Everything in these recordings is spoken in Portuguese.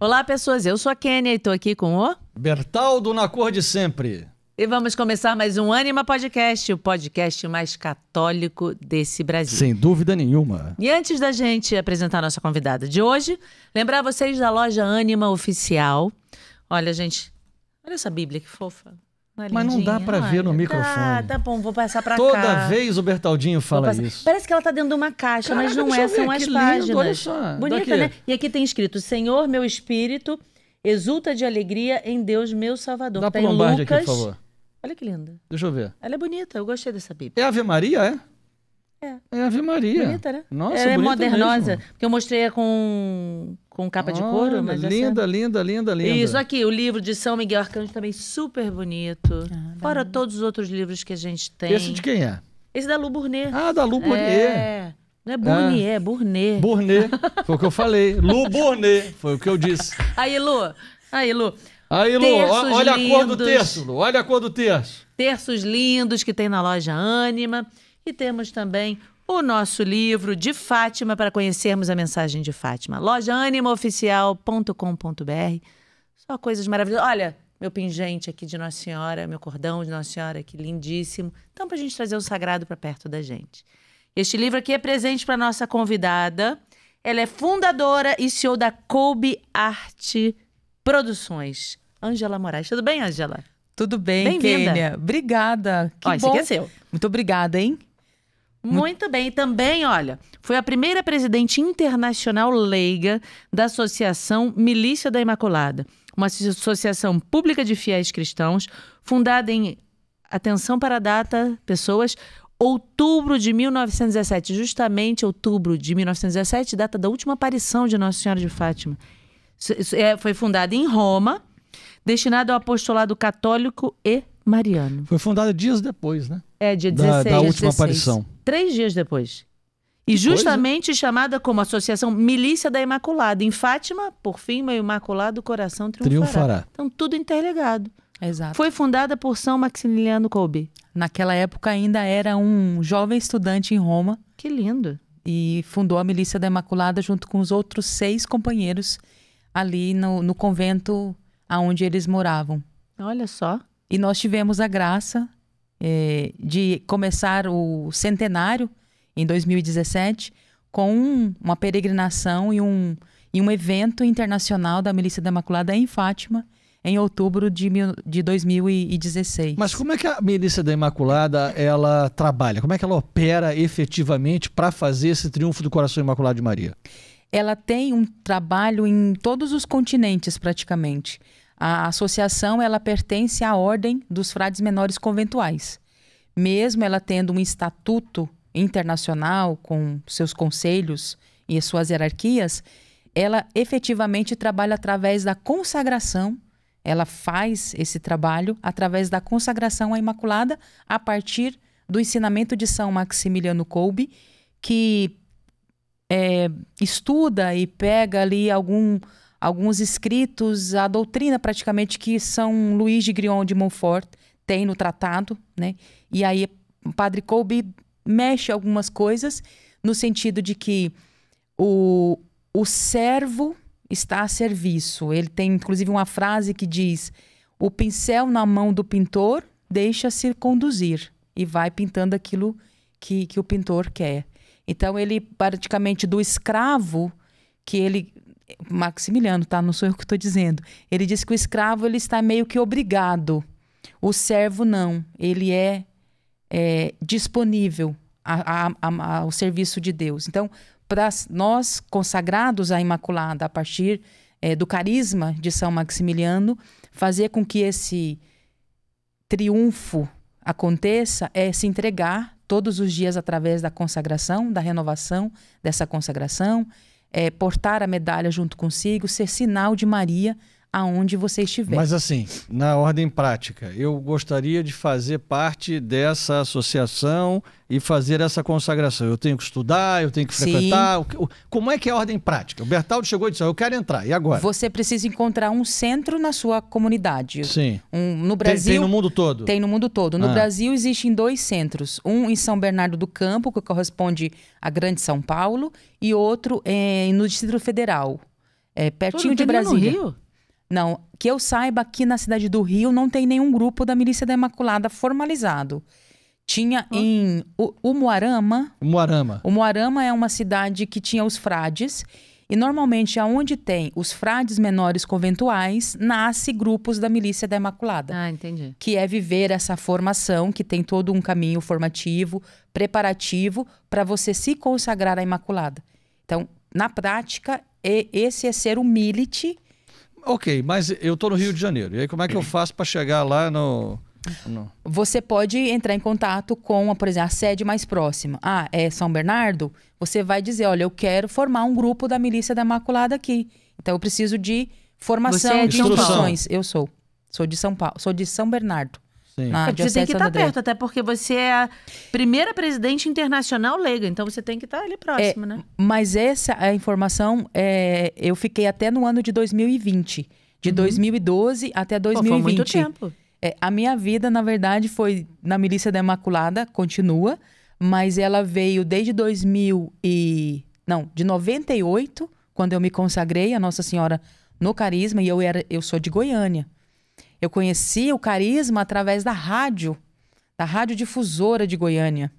Olá, pessoas. Eu sou a Kênia e estou aqui com o. Bertaldo na cor de sempre. E vamos começar mais um Anima Podcast, o podcast mais católico desse Brasil. Sem dúvida nenhuma. E antes da gente apresentar a nossa convidada de hoje, lembrar vocês da loja Anima Oficial. Olha, gente, olha essa Bíblia que fofa. É Mas não dá para ver no microfone. Ah, tá bom, vou passar para cá. Toda vez o Bertaldinho fala isso. Parece que ela tá dentro de uma caixa, Caraca, mas não é, são as páginas. Lindo, olha só. Bonita, Daqui. né? E aqui tem escrito: Senhor, meu espírito exulta de alegria em Deus, meu Salvador. Dá tá pro Lucas. aqui, por favor. Olha que linda. Deixa eu ver. Ela é bonita, eu gostei dessa Bíblia. É Ave Maria, é? É. É Ave Maria. Bonita, né? Nossa, Ela é modernosa, mesmo. porque eu mostrei com com capa de ah, couro. Olha, mas é linda, essa... linda, linda, linda. Isso aqui, o livro de São Miguel Arcanjo também super bonito. Ah, Fora bem. todos os outros livros que a gente tem. Esse de quem é? Esse da Lu Burnet. Ah, da Lu Burnet. É. Não é Burnet, ah. é, é Burnet. Burnet. Foi o que eu falei. Lu Burnet. Foi o que eu disse. Aí, Lu. Aí, Lu. Aí, Lu, Terços olha lindos. a cor do terço, Lu. Olha a cor do terço. Terços lindos que tem na loja Anima. E temos também o nosso livro de Fátima para conhecermos a mensagem de Fátima. Loja Só coisas maravilhosas. Olha, meu pingente aqui de Nossa Senhora, meu cordão de Nossa Senhora, que lindíssimo. Então, para a gente trazer o sagrado para perto da gente. Este livro aqui é presente para nossa convidada. Ela é fundadora e CEO da Kobe Arte Produções. Ângela Moraes. Tudo bem, Ângela? Tudo bem, bem Obrigada. Que Ó, bom. esse aqui é seu. Muito obrigada, hein? Muito bem. Também, olha, foi a primeira presidente internacional leiga da Associação Milícia da Imaculada, uma associação pública de fiéis cristãos, fundada em, atenção para a data, pessoas, outubro de 1917, justamente outubro de 1917, data da última aparição de Nossa Senhora de Fátima. É, foi fundada em Roma, destinada ao apostolado católico e Mariano. Foi fundada dias depois, né? É, dia 16. Da, da última 16. aparição. Três dias depois. E né? justamente coisa? chamada como Associação Milícia da Imaculada. Em Fátima, por fim, meu imaculado coração triunfará. triunfará. Então, tudo interligado. Exato. Foi fundada por São Maximiliano Kolbe. Naquela época ainda era um jovem estudante em Roma. Que lindo. E fundou a Milícia da Imaculada junto com os outros seis companheiros ali no, no convento aonde eles moravam. Olha só. E nós tivemos a graça é, de começar o centenário em 2017 com um, uma peregrinação e um, e um evento internacional da Milícia da Imaculada em Fátima, em outubro de, mil, de 2016. Mas como é que a milícia da Imaculada ela trabalha? Como é que ela opera efetivamente para fazer esse triunfo do coração imaculado de Maria? Ela tem um trabalho em todos os continentes praticamente. A associação ela pertence à ordem dos frades menores conventuais. Mesmo ela tendo um estatuto internacional com seus conselhos e suas hierarquias, ela efetivamente trabalha através da consagração. Ela faz esse trabalho através da consagração à Imaculada a partir do ensinamento de São Maximiliano Kolbe, que é, estuda e pega ali algum, alguns escritos, a doutrina praticamente que São Luís de Grion de Montfort tem no tratado, né? E aí o Padre Colby mexe algumas coisas no sentido de que o, o servo está a serviço. Ele tem inclusive uma frase que diz: "O pincel na mão do pintor deixa-se conduzir e vai pintando aquilo que, que o pintor quer". Então ele praticamente do escravo que ele Maximiliano, tá? Não sou eu que estou dizendo. Ele diz que o escravo ele está meio que obrigado. O servo não. Ele é, é disponível a, a, a, ao serviço de Deus. Então, para nós consagrados à Imaculada, a partir é, do carisma de São Maximiliano, fazer com que esse triunfo aconteça é se entregar todos os dias através da consagração, da renovação dessa consagração, é, portar a medalha junto consigo, ser sinal de Maria aonde você estiver. Mas assim, na ordem prática, eu gostaria de fazer parte dessa associação e fazer essa consagração. Eu tenho que estudar, eu tenho que frequentar. Como é que é a ordem prática? O Bertaldo chegou e disse: "Eu quero entrar". E agora? Você precisa encontrar um centro na sua comunidade. Sim. Um, no Brasil tem, tem, no mundo todo. Tem no mundo todo. No ah. Brasil existem dois centros, um em São Bernardo do Campo, que corresponde à Grande São Paulo, e outro é, no Distrito Federal, é, pertinho Pô, de Brasília. No Rio? Não, que eu saiba, aqui na cidade do Rio não tem nenhum grupo da Milícia da Imaculada formalizado. Tinha ah. em Umuarama. Umuarama. Umuarama é uma cidade que tinha os frades. E normalmente, aonde tem os frades menores conventuais, nasce grupos da milícia da Imaculada. Ah, entendi. Que é viver essa formação, que tem todo um caminho formativo, preparativo, para você se consagrar à Imaculada. Então, na prática, esse é ser um milite Ok, mas eu estou no Rio de Janeiro. E aí como é que eu faço para chegar lá no... Você pode entrar em contato com, por exemplo, a sede mais próxima. Ah, é São Bernardo? Você vai dizer, olha, eu quero formar um grupo da milícia da Maculada aqui. Então eu preciso de formação, Você é de instruções. Eu sou. Sou de São Paulo, sou de São Bernardo. Sim. Na é, você tem que estar tá perto, até porque você é a primeira presidente internacional leiga, então você tem que estar tá ali é, próximo, é, né? Mas essa a informação, é, eu fiquei até no ano de 2020. De uhum. 2012 até 2020. Pô, foi muito tempo. É, a minha vida, na verdade, foi na Milícia da Imaculada, continua, mas ela veio desde 2000 e... Não, de 98, quando eu me consagrei a Nossa Senhora no Carisma, e eu, era, eu sou de Goiânia. Eu conheci o carisma através da rádio, da Rádio Difusora de Goiânia.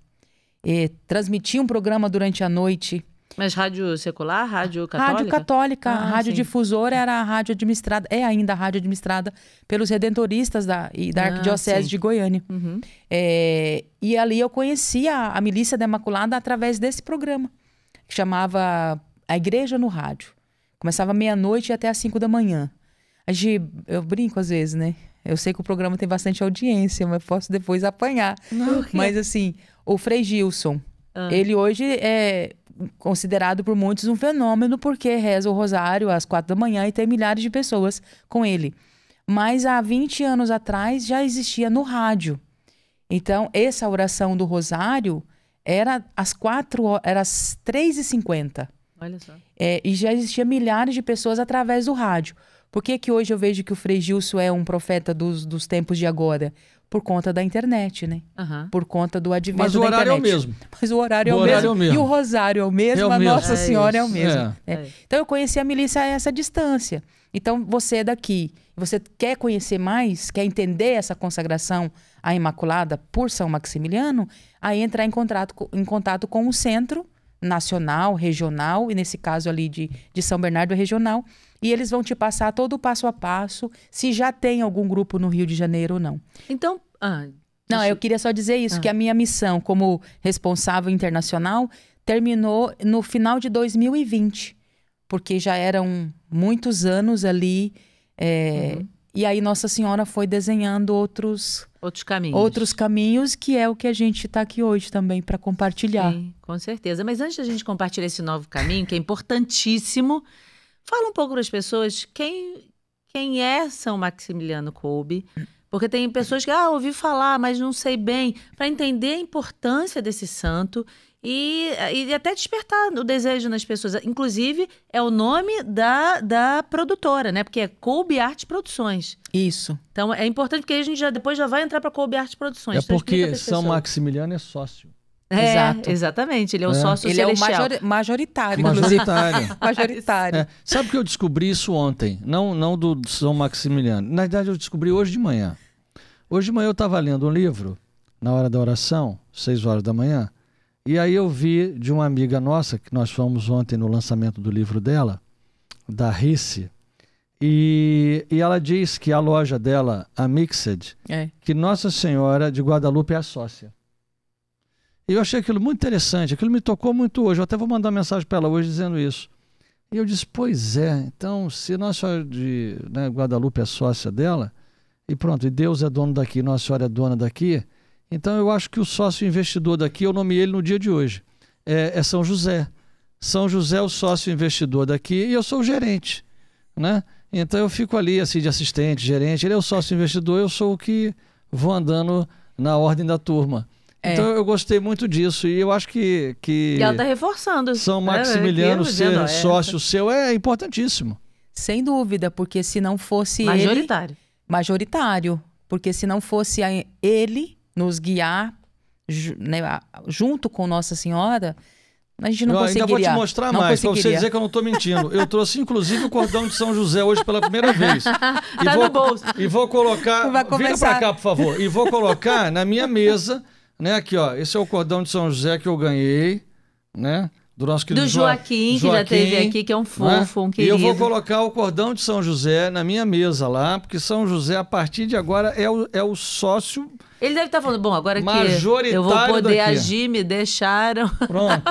E transmitia um programa durante a noite. Mas rádio secular, rádio católica? Rádio católica, ah, rádio sim. difusora era a rádio administrada, é ainda a rádio administrada pelos redentoristas da, e da ah, Arquidiocese sim. de Goiânia. Uhum. É, e ali eu conheci a, a milícia da Imaculada através desse programa, que chamava A Igreja no Rádio. Começava meia-noite e até às cinco da manhã. A gente, eu brinco às vezes, né? Eu sei que o programa tem bastante audiência, mas posso depois apanhar. mas assim, o Frei Gilson, ah. ele hoje é considerado por muitos um fenômeno porque reza o rosário às quatro da manhã e tem milhares de pessoas com ele. Mas há 20 anos atrás já existia no rádio. Então, essa oração do rosário era às quatro, era às três e cinquenta, Olha só. É, e já existia milhares de pessoas através do rádio. Por que, que hoje eu vejo que o Frei Gilson é um profeta dos, dos tempos de agora? Por conta da internet, né? Uhum. Por conta do advento da é internet. Mas o horário é o mesmo. Mas o horário, o é, o horário mesmo. é, o mesmo. E o rosário é o mesmo, é o a mesmo. Nossa é Senhora isso. é o é mesmo. É. Né? Então eu conheci a milícia a essa distância. Então você é daqui, você quer conhecer mais, quer entender essa consagração à Imaculada por São Maximiliano, aí entrar em contato, em contato com o centro nacional, regional, e nesse caso ali de, de São Bernardo regional, e eles vão te passar todo o passo a passo, se já tem algum grupo no Rio de Janeiro ou não. Então. Ah, não, eu queria só dizer isso, ah. que a minha missão como responsável internacional terminou no final de 2020, porque já eram muitos anos ali. É, uhum. E aí Nossa Senhora foi desenhando outros outros caminhos, outros caminhos que é o que a gente está aqui hoje também para compartilhar. Sim, com certeza. Mas antes da gente compartilhar esse novo caminho, que é importantíssimo, Fala um pouco para as pessoas quem, quem é São Maximiliano Kolbe, porque tem pessoas que, ah, ouvi falar, mas não sei bem, para entender a importância desse santo e, e até despertar o desejo nas pessoas. Inclusive, é o nome da, da produtora, né? Porque é Colby Arte Produções. Isso. Então é importante porque a gente já depois já vai entrar para Colby Arte Produções. É então, porque São Maximiliano é sócio. É, Exato. Exatamente, ele é o é. sócio ele celestial. Ele é o major, majoritário. Majoritário. majoritário. É. Sabe que eu descobri isso ontem, não, não do São Maximiliano. Na verdade, eu descobri hoje de manhã. Hoje de manhã eu estava lendo um livro, na hora da oração, seis horas da manhã, e aí eu vi de uma amiga nossa, que nós fomos ontem no lançamento do livro dela, da Risse, e, e ela diz que a loja dela, a Mixed, é. que Nossa Senhora de Guadalupe é a sócia. E eu achei aquilo muito interessante, aquilo me tocou muito hoje. Eu até vou mandar mensagem para ela hoje dizendo isso. E eu disse: Pois é, então, se Nossa Senhora de né, Guadalupe é sócia dela, e pronto, e Deus é dono daqui, Nossa Senhora é dona daqui, então eu acho que o sócio investidor daqui, eu nomeei ele no dia de hoje, é, é São José. São José é o sócio investidor daqui e eu sou o gerente, né? Então eu fico ali assim de assistente, gerente, ele é o sócio investidor, eu sou o que vou andando na ordem da turma. É. Então eu gostei muito disso e eu acho que. que e ela está reforçando. São né? Maximiliano é, ser dizendo, sócio é. seu é importantíssimo. Sem dúvida, porque se não fosse. Majoritário. Ele, majoritário. Porque se não fosse ele nos guiar né, junto com Nossa Senhora. A gente não, não conseguiria. Ainda vou te mostrar não mais, para você dizer que eu não estou mentindo. Eu trouxe, inclusive, o cordão de São José hoje pela primeira vez. tá e vou, no bolso. E vou colocar... começar... Vira para cá, por favor. E vou colocar na minha mesa né, aqui, ó. Esse é o cordão de São José que eu ganhei, né? Do nosso querido do Joaquim, Joaquim que já teve aqui, que é um né? fofo, né? um querido. E eu vou colocar o cordão de São José na minha mesa lá, porque São José, a partir de agora, é o, é o sócio. Ele deve estar tá falando, bom, agora que eu vou poder daqui. agir, me deixaram. Pronto.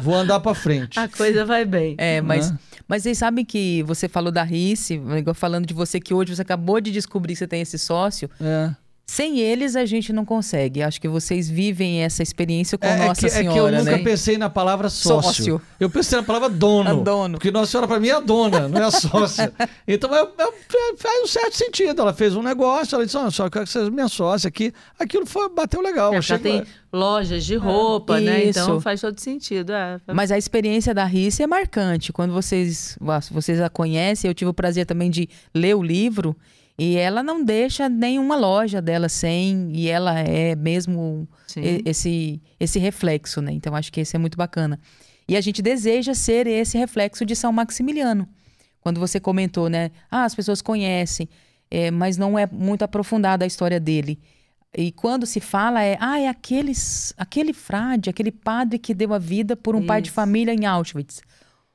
vou andar para frente. A coisa vai bem. É, mas. Né? Mas vocês sabem que você falou da Rice, falando de você que hoje você acabou de descobrir que você tem esse sócio. É. Sem eles a gente não consegue. Acho que vocês vivem essa experiência com é, é Nossa que, Senhora. É que eu né? nunca né? pensei na palavra sócio. sócio. Eu pensei na palavra dono. A dono. Porque Nossa Senhora para mim é a dona, não é a sócia. então eu, é, eu, é, faz um certo sentido. Ela fez um negócio, ela disse: oh, só quero que seja minha sócia aqui. Aquilo foi, bateu legal. É, já tem lojas de roupa, né? Então, Isso. Então faz todo sentido. É. Mas a experiência da Rissa é marcante. Quando vocês, vocês a conhecem, eu tive o prazer também de ler o livro. E ela não deixa nenhuma loja dela sem, e ela é mesmo esse, esse reflexo, né? Então acho que esse é muito bacana. E a gente deseja ser esse reflexo de São Maximiliano. Quando você comentou, né? Ah, as pessoas conhecem, é, mas não é muito aprofundada a história dele. E quando se fala é, ah, é aqueles, aquele frade, aquele padre que deu a vida por um Isso. pai de família em Auschwitz.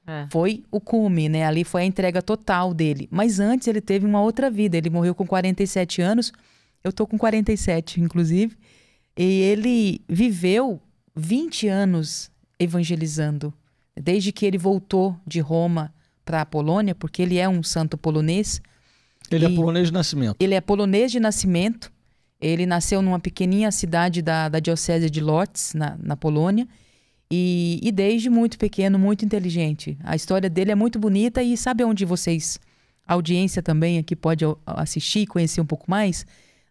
É. Foi o cume, né? Ali foi a entrega total dele. Mas antes ele teve uma outra vida. Ele morreu com 47 anos. Eu tô com 47, inclusive. E ele viveu 20 anos evangelizando, desde que ele voltou de Roma para a Polônia, porque ele é um santo polonês. Ele é e é polonês de nascimento. Ele é polonês de nascimento. Ele nasceu numa pequeninha cidade da, da diocese de Lotz, na, na Polônia. E, e, desde muito pequeno, muito inteligente. A história dele é muito bonita e sabe onde vocês, a audiência também aqui pode assistir e conhecer um pouco mais?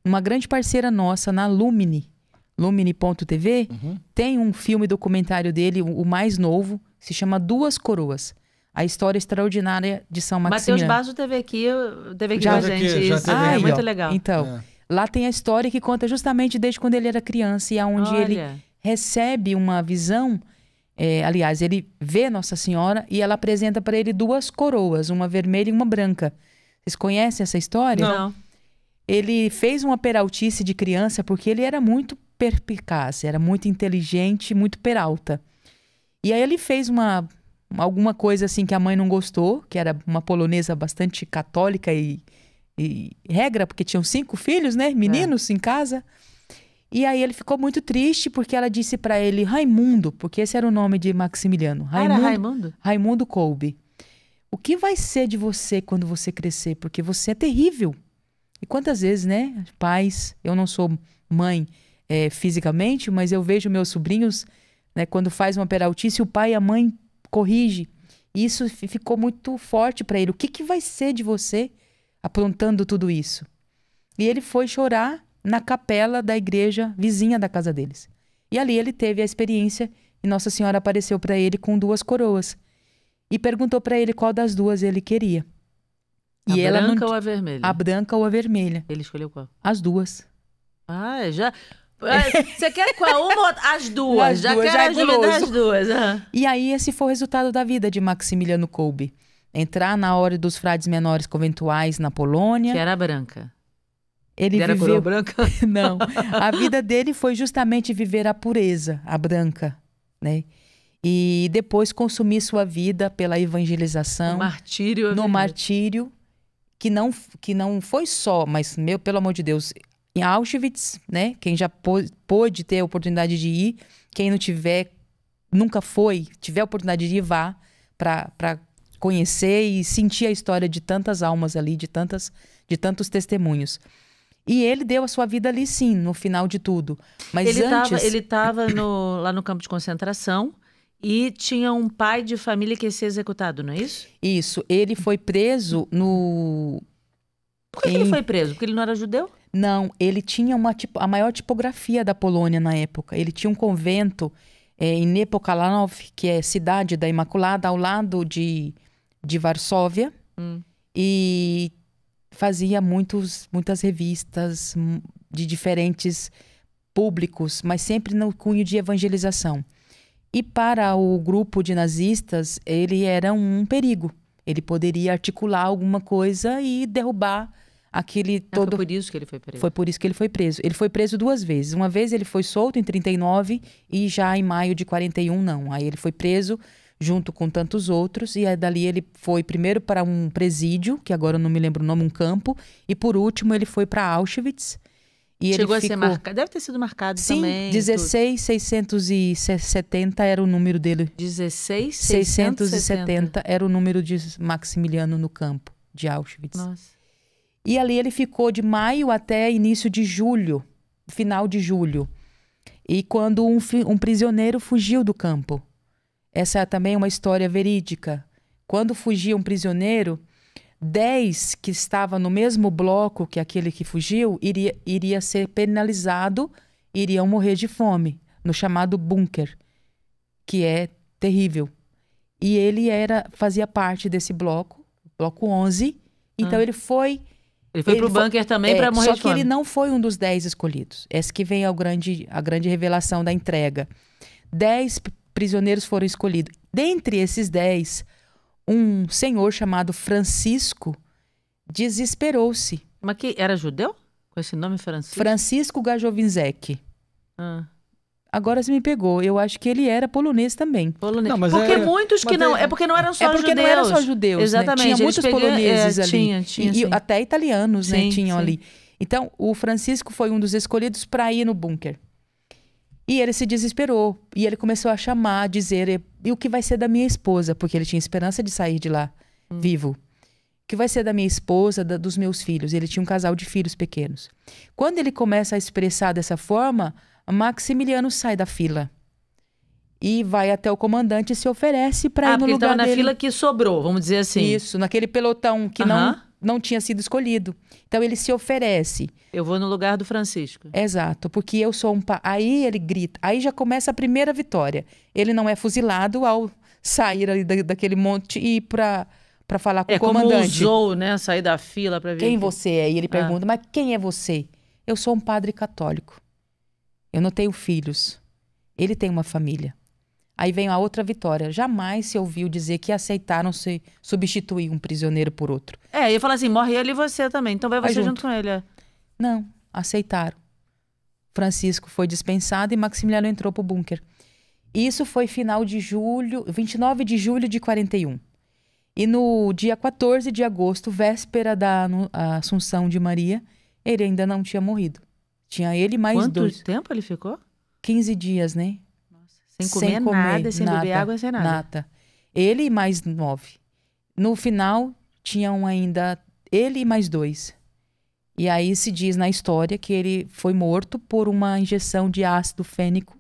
Uma grande parceira nossa na Lumini, Lumini.tv, uhum. tem um filme documentário dele, o mais novo, se chama Duas Coroas. A história extraordinária de São Maximiano. Matheus Basso teve aqui, teve aqui já, com a gente. Aqui, ah, é muito legal. Então, é. lá tem a história que conta justamente desde quando ele era criança e aonde Olha. ele recebe uma visão. É, aliás, ele vê Nossa Senhora e ela apresenta para ele duas coroas, uma vermelha e uma branca. Vocês conhecem essa história? Não. Ele fez uma peraltice de criança porque ele era muito perspicaz, era muito inteligente, muito peralta. E aí ele fez uma alguma coisa assim que a mãe não gostou, que era uma polonesa bastante católica e, e regra, porque tinham cinco filhos, né? Meninos é. em casa. E aí ele ficou muito triste porque ela disse para ele Raimundo, porque esse era o nome de Maximiliano. Raimundo, ah, era Raimundo? Raimundo Colby. O que vai ser de você quando você crescer? Porque você é terrível. E quantas vezes, né? Pais, eu não sou mãe é, fisicamente, mas eu vejo meus sobrinhos, né? Quando faz uma peraltice, o pai e a mãe corrige. Isso ficou muito forte para ele. O que, que vai ser de você aprontando tudo isso? E ele foi chorar na capela da igreja vizinha da casa deles. E ali ele teve a experiência e Nossa Senhora apareceu para ele com duas coroas e perguntou para ele qual das duas ele queria. A e branca não... ou a vermelha? A branca ou a vermelha. Ele escolheu qual? As duas. Ah, é, já. É, você quer qual? Uma ou as duas? já quer é as duas. duas. Uhum. E aí, esse foi o resultado da vida de Maximiliano Kolbe. Entrar na hora dos frades menores conventuais na Polônia. Que era branca. Ele, ele viveu... branca? Não. A vida dele foi justamente viver a pureza, a branca, né? E depois consumir sua vida pela evangelização. No martírio. No né? martírio, que não, que não foi só, mas, meu, pelo amor de Deus, em Auschwitz, né? Quem já pôde ter a oportunidade de ir, quem não tiver, nunca foi, tiver a oportunidade de ir, vá para conhecer e sentir a história de tantas almas ali, de tantas, de tantos testemunhos. E ele deu a sua vida ali sim, no final de tudo. Mas ele antes... estava lá no campo de concentração e tinha um pai de família que ia ser executado, não é isso? Isso. Ele foi preso no. Por que, em... que ele foi preso? Porque ele não era judeu? Não, ele tinha uma tipo, a maior tipografia da Polônia na época. Ele tinha um convento é, em Nepokalanov, que é cidade da Imaculada, ao lado de, de Varsóvia. Hum. E fazia muitos, muitas revistas hum, de diferentes públicos, mas sempre no cunho de evangelização. E para o grupo de nazistas, ele era um perigo. Ele poderia articular alguma coisa e derrubar aquele ah, todo. foi por isso que ele foi preso. Foi por isso que ele foi preso. Ele foi preso duas vezes. Uma vez ele foi solto em 39 e já em maio de 41 não. Aí ele foi preso junto com tantos outros. E aí dali ele foi primeiro para um presídio, que agora eu não me lembro o nome, um campo, e por último ele foi para Auschwitz. E Chegou a ficou... ser marcado, deve ter sido marcado Sim, também. Sim, 16670 era o número dele. 16670 era o número de Maximiliano no campo de Auschwitz. Nossa. E ali ele ficou de maio até início de julho, final de julho. E quando um, um prisioneiro fugiu do campo, essa é também uma história verídica. Quando fugia um prisioneiro, dez que estava no mesmo bloco que aquele que fugiu iria, iria ser penalizado, iriam morrer de fome, no chamado bunker, que é terrível. E ele era fazia parte desse bloco, bloco 11, então ah. ele foi ele foi para o bunker também é, para morrer de fome. Só que ele não foi um dos dez escolhidos. Essa que vem ao grande, a grande revelação da entrega. dez prisioneiros foram escolhidos. Dentre esses dez, um senhor chamado Francisco desesperou-se. Mas que era judeu? Com esse nome Francisco? Francisco Gajovinzek. Ah. Agora você me pegou. Eu acho que ele era polonês também. Polonês. Não, mas porque é, muitos que não. É, é porque não eram só judeus. É porque judeus. não eram só judeus. Exatamente. Né? Tinha muitos pegam, é, poloneses é, ali. Tinha, tinha. E, e até italianos né, sim, né, tinham sim. ali. Então, o Francisco foi um dos escolhidos para ir no bunker. E ele se desesperou. E ele começou a chamar, dizer: e o que vai ser da minha esposa? Porque ele tinha esperança de sair de lá hum. vivo. O que vai ser da minha esposa, da, dos meus filhos? Ele tinha um casal de filhos pequenos. Quando ele começa a expressar dessa forma, Maximiliano sai da fila. E vai até o comandante e se oferece para ah, ir no lugar dele. Ah, na fila que sobrou, vamos dizer assim. Isso, naquele pelotão que uh -huh. não não tinha sido escolhido. Então ele se oferece. Eu vou no lugar do Francisco. Exato, porque eu sou um. Pa... Aí ele grita, aí já começa a primeira vitória. Ele não é fuzilado ao sair ali da, daquele monte e ir para para falar com é, o comandante. Como usou, né, sair da fila para ver. Quem aqui. você é? E ele ah. pergunta: ah. "Mas quem é você?" Eu sou um padre católico. Eu não tenho filhos. Ele tem uma família. Aí vem a outra vitória. Jamais se ouviu dizer que aceitaram se substituir um prisioneiro por outro. É, ia falar assim: morre ele e você também. Então vai você junto. junto. com ele. É. Não, aceitaram. Francisco foi dispensado e Maximiliano entrou pro bunker. Isso foi final de julho, 29 de julho de 41. E no dia 14 de agosto, véspera da Assunção de Maria, ele ainda não tinha morrido. Tinha ele mais Quanto dois. Quanto tempo ele ficou? 15 dias, né? Sem comer, sem comer nada, sem nada, beber água, sem nada. Nada. Ele e mais nove. No final, tinham ainda ele e mais dois. E aí se diz na história que ele foi morto por uma injeção de ácido fênico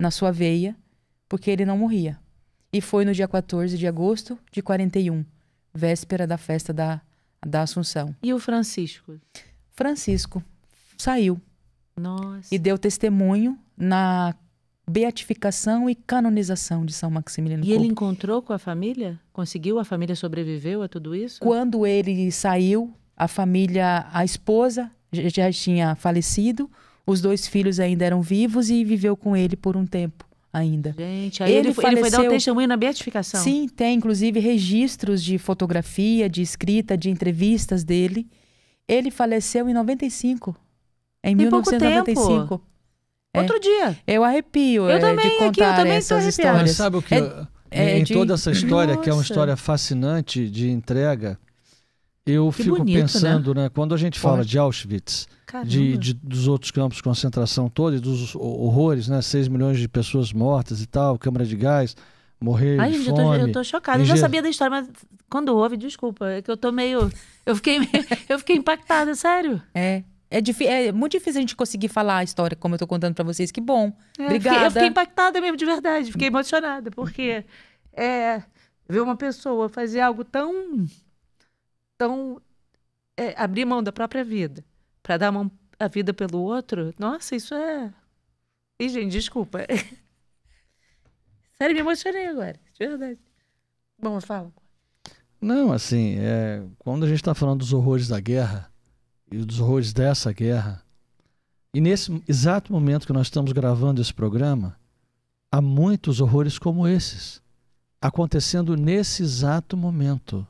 na sua veia, porque ele não morria. E foi no dia 14 de agosto de 41, véspera da festa da, da Assunção. E o Francisco? Francisco saiu. Nossa. E deu testemunho na beatificação e canonização de São Maximiliano. E Kolbe. ele encontrou com a família? Conseguiu? A família sobreviveu a tudo isso? Quando ele saiu, a família, a esposa já tinha falecido, os dois filhos ainda eram vivos e viveu com ele por um tempo ainda. Gente, aí ele, ele, faleceu... ele foi dar um testemunho na beatificação. Sim, tem inclusive registros de fotografia, de escrita, de entrevistas dele. Ele faleceu em 95. Em tem 1995. É. Outro dia. Eu arrepio. Eu é, também, de contar aqui, eu também Mas sabe o que? É, é em de... toda essa história, Nossa. que é uma história fascinante de entrega, eu que fico bonito, né? pensando, né? né? Quando a gente fala Pode. de Auschwitz, de, de, dos outros campos de concentração todos, dos horrores, né? 6 milhões de pessoas mortas e tal, câmara de gás, morrer Ai, de gente, fome. Eu tô, tô chocada. Eu já sabia da história, mas quando houve, desculpa, é que eu tô meio... Eu fiquei, eu fiquei impactada, sério. É. É, é, muito difícil a gente conseguir falar a história como eu tô contando para vocês. Que bom. É, Obrigada. Fiquei, eu fiquei impactada mesmo, de verdade. Fiquei emocionada, porque é, ver uma pessoa fazer algo tão. tão. É, abrir mão da própria vida para dar mão, a vida pelo outro. Nossa, isso é. E, gente, desculpa. Sério, me emocionei agora, de verdade. Bom, fala. Não, assim, é, quando a gente está falando dos horrores da guerra e dos horrores dessa guerra. E nesse exato momento que nós estamos gravando esse programa, há muitos horrores como esses acontecendo nesse exato momento.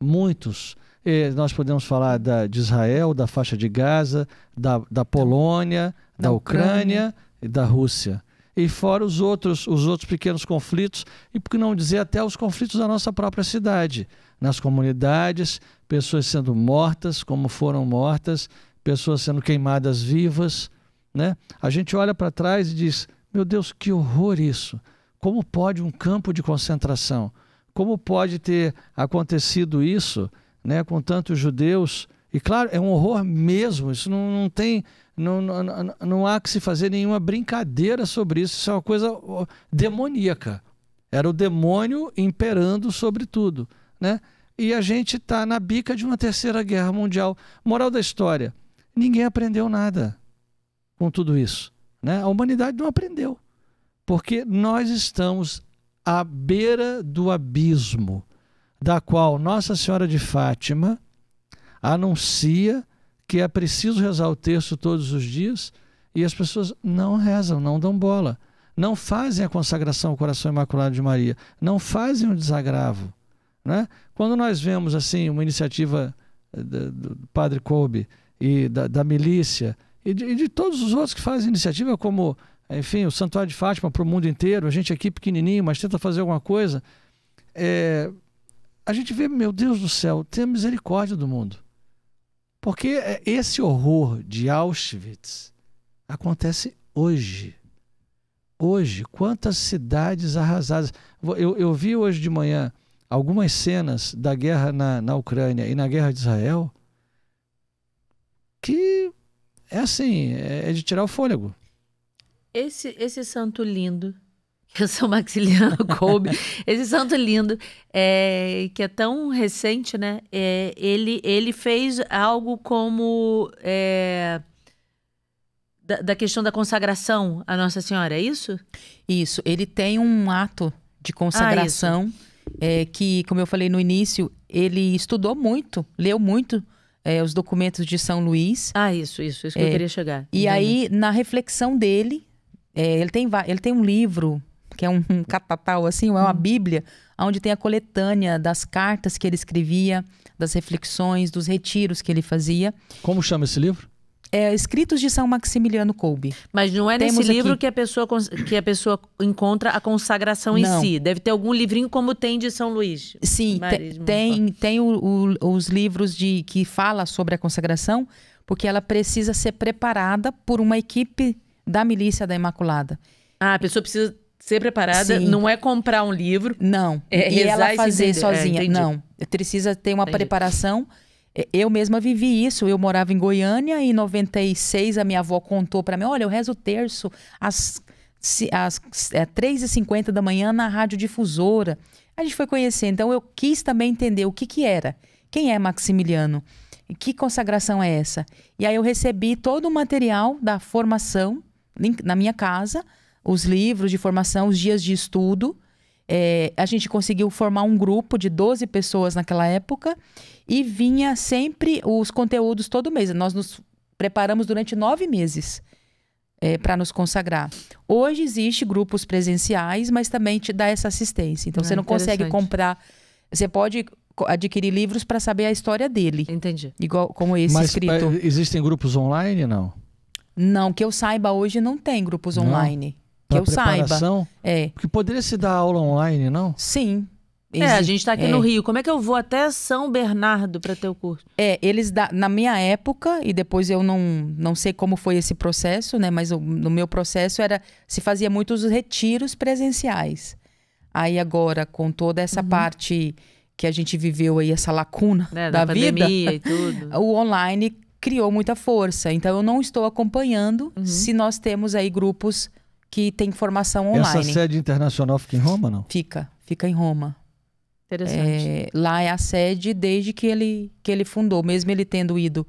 Muitos. E nós podemos falar da, de Israel, da faixa de Gaza, da, da Polônia, da, da Ucrânia, Ucrânia e da Rússia. E fora os outros, os outros pequenos conflitos, e por que não dizer até os conflitos da nossa própria cidade, nas comunidades, pessoas sendo mortas, como foram mortas, pessoas sendo queimadas vivas. Né? A gente olha para trás e diz: meu Deus, que horror isso! Como pode um campo de concentração? Como pode ter acontecido isso né, com tantos judeus? E claro, é um horror mesmo, isso não, não tem. Não, não, não há que se fazer nenhuma brincadeira sobre isso, isso é uma coisa demoníaca. Era o demônio imperando sobre tudo. Né? e a gente está na bica de uma terceira guerra mundial. Moral da história: ninguém aprendeu nada com tudo isso. Né? A humanidade não aprendeu, porque nós estamos à beira do abismo, da qual Nossa Senhora de Fátima anuncia que é preciso rezar o texto todos os dias e as pessoas não rezam, não dão bola, não fazem a consagração ao coração imaculado de Maria, não fazem o desagravo. Né? Quando nós vemos assim uma iniciativa eh, do padre Kobe e da, da milícia e de, e de, todos os outros que fazem iniciativa como enfim o Santuário de Fátima para o mundo inteiro a gente aqui pequenininho mas tenta fazer alguma coisa é, a gente vê meu Deus do céu tem misericórdia do mundo porque é, esse horror de Auschwitz acontece hoje hoje quantas cidades arrasadas eu, eu vi hoje de manhã algumas cenas da guerra na, na Ucrânia e na guerra de Israel que é assim, é, é de tirar o fôlego. Esse, esse santo lindo, que eu sou Maxiliano Kolbe, esse santo lindo, é, que é tão recente, né? É, ele, ele fez algo como. É, da, da questão da consagração à Nossa Senhora, é isso? Isso. Ele tem um ato de consagração. Ah, é, que, como eu falei no início, ele estudou muito, leu muito é, os documentos de São Luís. Ah, isso, isso, isso que eu é, queria chegar. E aí, na reflexão dele, é, ele, tem, ele tem um livro, que é um, um capapau, assim, é uma hum. bíblia, onde tem a coletânea das cartas que ele escrevia, das reflexões, dos retiros que ele fazia. Como chama esse livro? é, escritos de São Maximiliano Kolbe. Mas não é Temos nesse livro aqui... que a, pessoa, que a pessoa encontra a consagração não. em si. Deve ter algum livrinho como tem de São Luís. Sim, tem, tem o, o, os livros de que fala sobre a consagração, porque ela precisa ser preparada por uma equipe da milícia da Imaculada. Ah, a pessoa precisa ser preparada. Sim. Não é comprar um livro. Não. É e ela fazer é, sozinha. É, não. Precisa ter uma entendi. preparação eu mesma vivi isso. Eu morava em Goiânia e em 96 a minha avó contou para mim: olha, eu rezo o terço às, às é, 3h50 da manhã na rádio difusora. A gente foi conhecer. Então eu quis também entender o que, que era. Quem é Maximiliano? Que consagração é essa? E aí eu recebi todo o material da formação na minha casa, os livros de formação, os dias de estudo. É, a gente conseguiu formar um grupo de 12 pessoas naquela época e vinha sempre os conteúdos todo mês. Nós nos preparamos durante nove meses é, para nos consagrar. Hoje existe grupos presenciais, mas também te dá essa assistência. Então é, você não consegue comprar. Você pode adquirir livros para saber a história dele. Entendi. Igual como esse mas, escrito. É, existem grupos online não? Não, que eu saiba hoje não tem grupos não. online que eu preparação? saiba. É. Porque poderia se dar aula online, não? Sim. É, a gente está aqui é. no Rio. Como é que eu vou até São Bernardo para ter o curso? É, eles da... na minha época e depois eu não, não sei como foi esse processo, né? Mas no meu processo era se fazia muitos retiros presenciais. Aí agora com toda essa uhum. parte que a gente viveu aí essa lacuna é, da, da vida, e tudo. o online criou muita força. Então eu não estou acompanhando uhum. se nós temos aí grupos que tem formação online. Essa sede internacional fica em Roma, não? Fica, fica em Roma. Interessante. É, lá é a sede desde que ele, que ele fundou, mesmo ele tendo ido.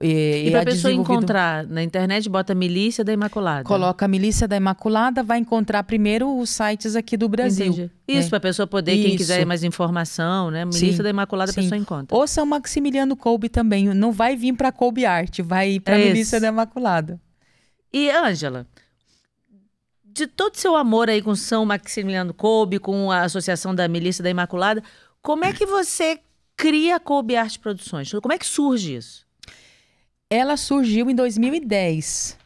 É, e para a é pessoa encontrar na internet, bota Milícia da Imaculada. Coloca Milícia da Imaculada, vai encontrar primeiro os sites aqui do Brasil. Entendi. É. Isso, é. para a pessoa poder, Isso. quem quiser mais informação, né? Milícia Sim. da Imaculada, Sim. a pessoa encontra. Ou São Maximiliano Kolbe também. Não vai vir para Kolbe Arte, vai para é Milícia da Imaculada. E, Ângela, de todo seu amor aí com São Maximiliano Kolbe, com a Associação da Milícia da Imaculada, como é que você cria a Kolbe Arte Produções? Como é que surge isso? Ela surgiu em 2010.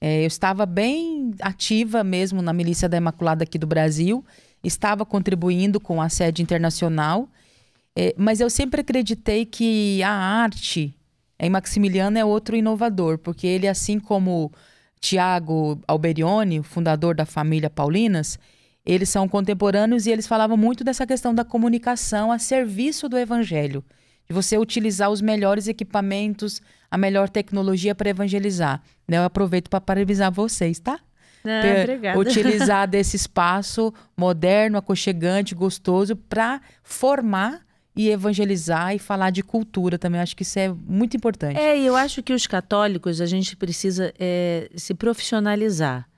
É, eu estava bem ativa mesmo na Milícia da Imaculada aqui do Brasil, estava contribuindo com a sede internacional, é, mas eu sempre acreditei que a arte em Maximiliano é outro inovador, porque ele, assim como Tiago Alberione, o fundador da família Paulinas, eles são contemporâneos e eles falavam muito dessa questão da comunicação a serviço do evangelho, de você utilizar os melhores equipamentos, a melhor tecnologia para evangelizar. Né, eu aproveito para parabenizar vocês, tá? Ah, obrigada. utilizar desse espaço moderno, aconchegante, gostoso para formar e evangelizar e falar de cultura também. Acho que isso é muito importante. É, eu acho que os católicos a gente precisa é, se profissionalizar.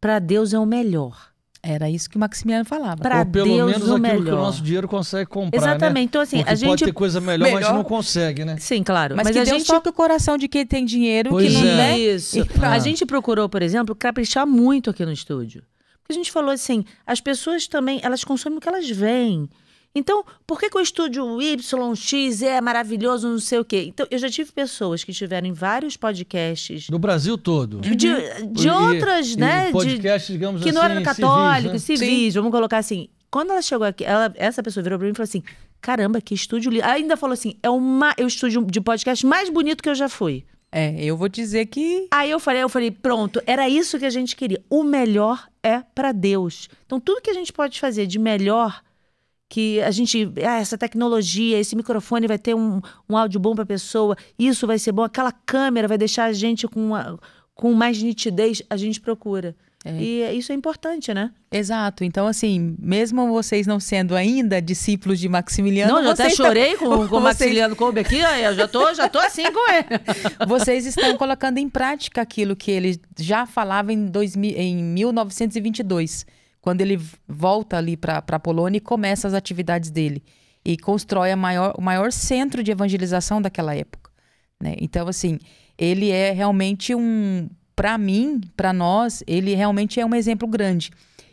Para Deus é o melhor. Era isso que o Maximiliano falava. Para pelo Deus menos o aquilo melhor. que o nosso dinheiro consegue comprar. Né? Exatamente. Né? Então, assim, a gente. Pode ter coisa melhor, melhor, mas não consegue, né? Sim, claro. Mas, mas que a Deus gente toca o coração de quem tem dinheiro, pois que não é. Isso. Ah. A gente procurou, por exemplo, caprichar muito aqui no estúdio. Porque a gente falou assim: as pessoas também, elas consomem o que elas veem. Então, por que, que o estúdio Y, X é maravilhoso, não sei o quê? Então, eu já tive pessoas que tiveram em vários podcasts. Do Brasil todo. De, de, uhum. de e, outras, e, né? E podcasts, de, digamos que assim. Que não eram católicos, civis, né? civis vamos colocar assim. Quando ela chegou aqui, ela, essa pessoa virou para mim e falou assim: caramba, que estúdio lindo. Ainda falou assim: é, uma, é o estúdio de podcast mais bonito que eu já fui. É, eu vou dizer que. Aí eu falei, eu falei, pronto, era isso que a gente queria. O melhor é para Deus. Então, tudo que a gente pode fazer de melhor que a gente, ah, essa tecnologia, esse microfone vai ter um, um áudio bom para a pessoa, isso vai ser bom, aquela câmera vai deixar a gente com, uma, com mais nitidez, a gente procura. É. E é, isso é importante, né? Exato. Então, assim, mesmo vocês não sendo ainda discípulos de Maximiliano. Não, eu até tá- chorei tá... com, com o Maximiliano Kolbe aqui, eu já tô, já tô assim com ele. Vocês estão colocando em prática aquilo que ele já falava em, dois, em 1922 quando ele volta ali para a Polônia e começa as atividades dele e constrói maior, o maior centro de evangelização daquela época. Né? Então, assim, ele é realmente um, para mim, para nós, ele realmente é um exemplo grande.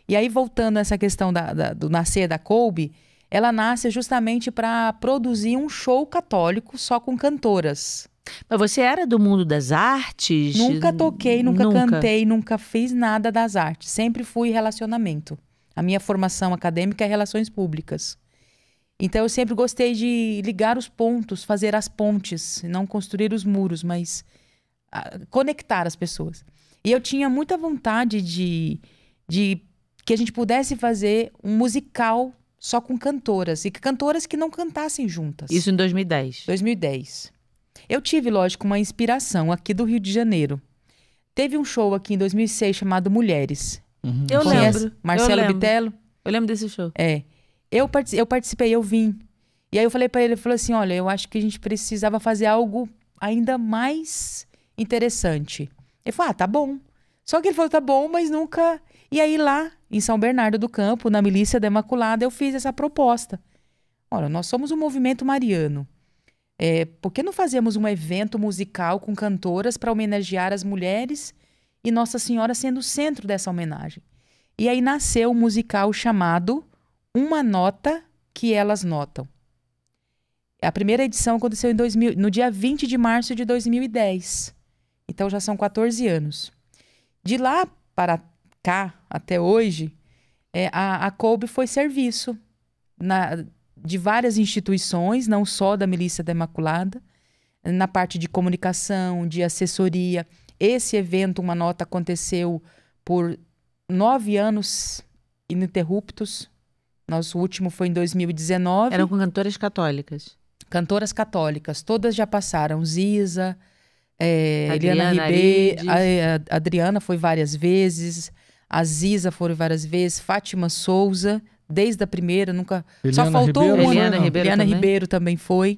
E aí, voltando a essa questão da, da, do nascer da Colby, ela nasce justamente para produzir um show católico só com cantoras. Mas você era do mundo das artes? Nunca toquei, nunca, nunca, cantei, nunca fiz nada das artes. Sempre fui relacionamento. A minha formação acadêmica é relações públicas. Então eu sempre gostei de ligar os pontos, fazer as pontes, não construir os muros, mas ah, conectar as pessoas. E eu tinha muita vontade de, de que a gente pudesse fazer um musical só com cantoras e cantoras que não cantassem juntas. Isso em 2010. 2010. Eu tive, lógico, uma inspiração aqui do Rio de Janeiro. Teve um show aqui em 2006 chamado Mulheres. Uhum. Eu Conhece? lembro. Marcelo eu Bitello? Eu lembro desse show. É. Eu, participei, eu, participei, eu vim. E aí eu falei para ele, ele falou assim, olha, eu acho que a gente precisava fazer algo ainda mais interessante. Ele falou, ah, tá bom. Só que ele falou, tá bom, mas nunca... E aí lá, em São Bernardo do Campo, na Milícia da Imaculada, eu fiz essa proposta. Olha, nós somos um movimento mariano. É, por que não fazemos um evento musical com cantoras para homenagear as mulheres e Nossa Senhora sendo o centro dessa homenagem? E aí nasceu um musical chamado Uma Nota que Elas Notam. A primeira edição aconteceu 2000, no dia 20 de março de 2010. Então já são 14 anos. De lá para cá, até hoje, é, a, a foi serviço. Na, de várias instituições, não só da Milícia da Imaculada, na parte de comunicação, de assessoria. Esse evento, uma nota, aconteceu por nove anos ininterruptos. Nosso último foi em 2019. Eram com cantoras católicas. Cantoras católicas. Todas já passaram. Ziza, é, Adriana Eliana Ribeiro. A, a Adriana foi várias vezes. A Ziza foi várias vezes. Fátima Souza desde a primeira, nunca. Eliana só faltou Ribeiro, uma. Eliana, né? Ribeiro, Eliana também. Ribeiro também foi.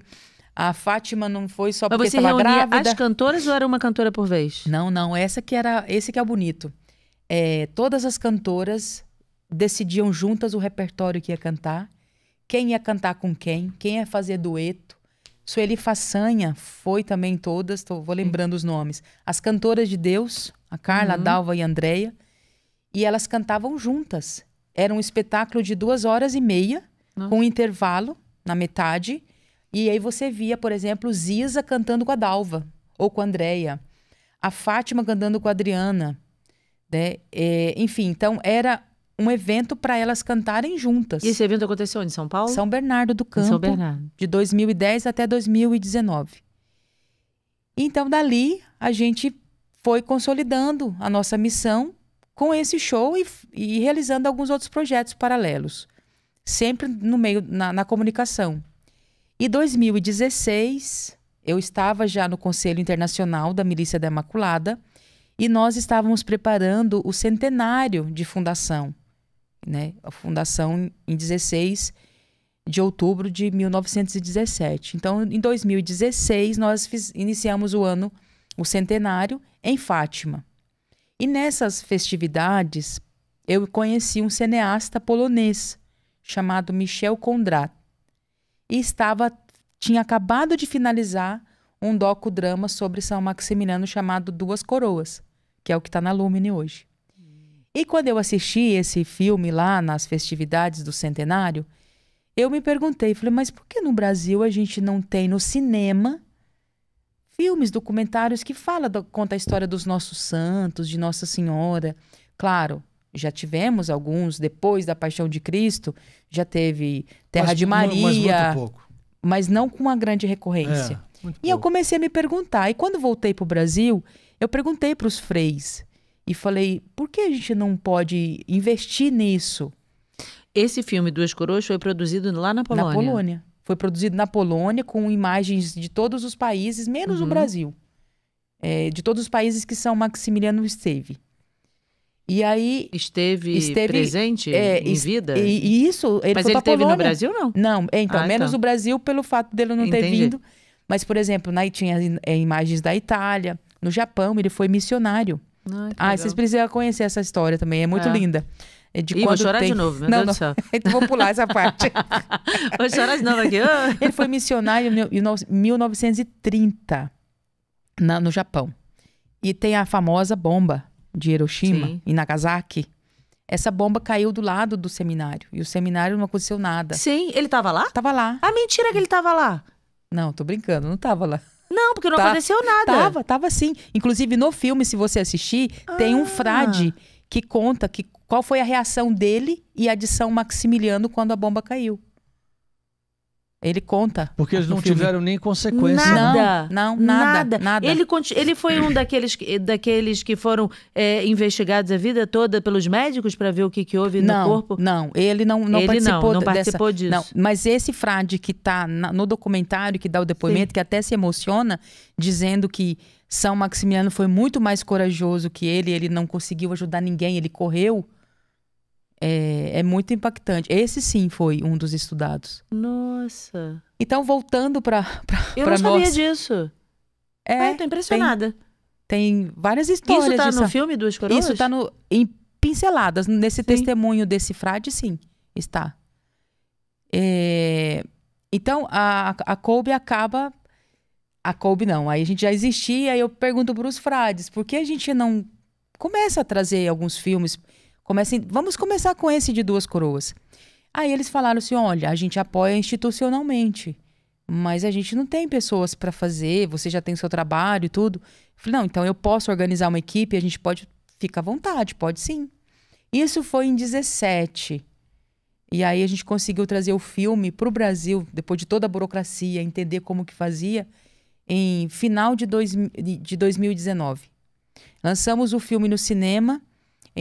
A Fátima não foi só Mas porque estava grávida. as cantoras ou era uma cantora por vez? Não, não. Essa que era, esse que é o bonito. É, todas as cantoras decidiam juntas o repertório que ia cantar, quem ia cantar com quem, quem ia fazer dueto. Sueli Façanha foi também todas, tô, vou lembrando os nomes. As cantoras de Deus, a Carla, a uhum. Dalva e a Andrea, e elas cantavam juntas. Era um espetáculo de duas horas e meia, Nossa. com um intervalo na metade. E aí você via, por exemplo, Ziza cantando com a Dalva ou com a Andrea, a Fátima cantando com a Adriana, né? É, enfim, então era um evento para elas cantarem juntas. E esse evento aconteceu em São Paulo? São Bernardo do Campo. São Bernardo. De 2010 até 2019. Então dali a gente foi consolidando a nossa missão com esse show e, e realizando alguns outros projetos paralelos, sempre no meio na, na comunicação. E 2016 eu estava já no Conselho Internacional da Milícia da Imaculada e nós estávamos preparando o centenário de fundação, né? A fundação em 16 de outubro de 1917. Então, em 2016 nós fiz, iniciamos o ano, o centenário em Fátima. E nessas festividades, eu conheci um cineasta polonês chamado Michel Kondrat. E estava tinha acabado de finalizar um docudrama sobre São Maximiliano chamado Duas Coroas, que é o que está na Lumine hoje. E quando eu assisti esse filme lá nas festividades do centenário, eu me perguntei, falei, mas por que no Brasil a gente não tem no cinema filmes, documentários que fala, do, conta a história dos nossos santos, de Nossa Senhora. Claro, já tivemos alguns depois da Paixão de Cristo, já teve Terra mas, de Maria, mas, pouco. mas não com uma grande recorrência. É, e pouco. eu comecei a me perguntar. E quando voltei para o Brasil, eu perguntei para os freis e falei: por que a gente não pode investir nisso? Esse filme Duas Coroas foi produzido lá na Polônia. Na Polônia. Foi produzido na Polônia com imagens de todos os países, menos uhum. o Brasil. É, de todos os países que São Maximiliano esteve. E aí. Esteve, esteve presente é, em vida? E, e isso. Ele Mas ele esteve no Brasil, não? Não, é, então, ah, menos tá. o Brasil pelo fato dele não Entendi. ter vindo. Mas, por exemplo, na, tinha é, imagens da Itália, no Japão, ele foi missionário. Ai, ah, legal. vocês precisam conhecer essa história também, é muito é. linda. É de Ih, quando vou chorar tem... de novo, meu não, Deus não. do céu. então vou pular essa parte. vou chorar de novo aqui. Ele foi missionário em 1930 na, no Japão. E tem a famosa bomba de Hiroshima e Nagasaki. Essa bomba caiu do lado do seminário. E o seminário não aconteceu nada. Sim, ele estava lá? Tava lá. Ah, mentira que ele estava lá. Não, tô brincando, não estava lá. Não, porque não tá, aconteceu nada. Tava, tava sim. Inclusive, no filme, se você assistir, ah. tem um ah. frade que conta que qual foi a reação dele e a de São Maximiliano quando a bomba caiu? Ele conta. Porque eles não tiveram nem consequência. Né? Nada, não, não, nada, nada. nada. Ele, ele, foi um daqueles, daqueles que foram é, investigados a vida toda pelos médicos para ver o que, que houve não, no corpo? Não, ele não, não ele participou, não, não participou dessa, disso. Não, mas esse frade que está no documentário, que dá o depoimento, Sim. que até se emociona, dizendo que São Maximiliano foi muito mais corajoso que ele, ele não conseguiu ajudar ninguém, ele correu é, é muito impactante. Esse sim foi um dos estudados. Nossa. Então, voltando para Eu pra não sabia disso. É, Ai, tô impressionada. Tem, tem várias histórias. Isso tá disso. no filme Duas Coroas? Isso tá no, em pinceladas. Nesse sim. testemunho desse frade, sim, está. É, então, a, a Kobe acaba. A Kobe não, aí a gente já existia. Aí eu pergunto para os frades, por que a gente não começa a trazer alguns filmes Comecem, vamos começar com esse de duas coroas. Aí eles falaram assim: olha, a gente apoia institucionalmente, mas a gente não tem pessoas para fazer, você já tem o seu trabalho e tudo. Eu falei, não, então eu posso organizar uma equipe, a gente pode, fica à vontade, pode sim. Isso foi em 17. E aí a gente conseguiu trazer o filme para o Brasil, depois de toda a burocracia, entender como que fazia, em final de, dois, de 2019. Lançamos o filme no cinema